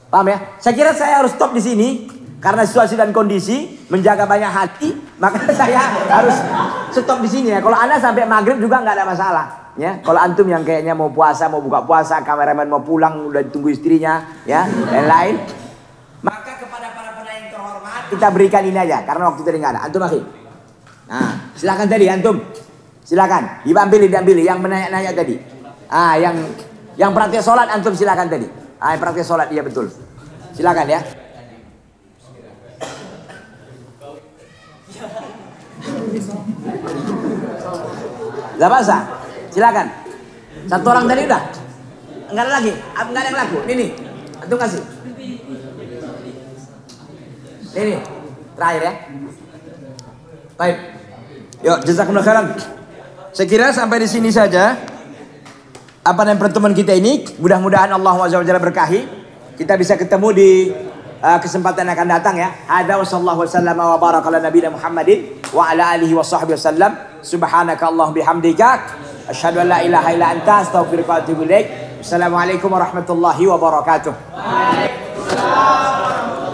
Paham ya? Saya kira saya harus stop di sini karena situasi dan kondisi menjaga banyak hati, maka saya harus stop di sini ya. Kalau anda sampai maghrib juga nggak ada masalah. Ya, kalau antum yang kayaknya mau puasa, mau buka puasa, kameramen mau pulang, udah tunggu istrinya, ya, dan lain. Maka kepada para penayang terhormat, kita berikan ini aja, karena waktu tadi nggak ada. Antum masih. Nah, silakan tadi antum. Silakan. ibu ambil yang menanya-nanya tadi. Ah, yang yang praktek sholat antum silakan tadi. Ah, yang praktek sholat iya betul. Silakan ya. Gak bahasa. Silakan. Satu orang tadi udah. Enggak ada lagi. Ah, enggak ada yang laku. Ini Antum kasih. Ini Terakhir ya. Baik. Yuk, jazakumullah khairan. Saya kira sampai di sini saja. Apa dan pertemuan kita ini mudah-mudahan Allah SWT berkahi. Kita bisa ketemu di uh, kesempatan yang akan datang ya. Hada wa sallallahu wasallam wa barakala nabi Muhammadin wa ala alihi wa sahbihi sallam. Subhanaka Allah bihamdika asyhadu an la ilaha ila anta astaghfiruka wa atubu Assalamualaikum warahmatullahi wabarakatuh. Waalaikumsalam.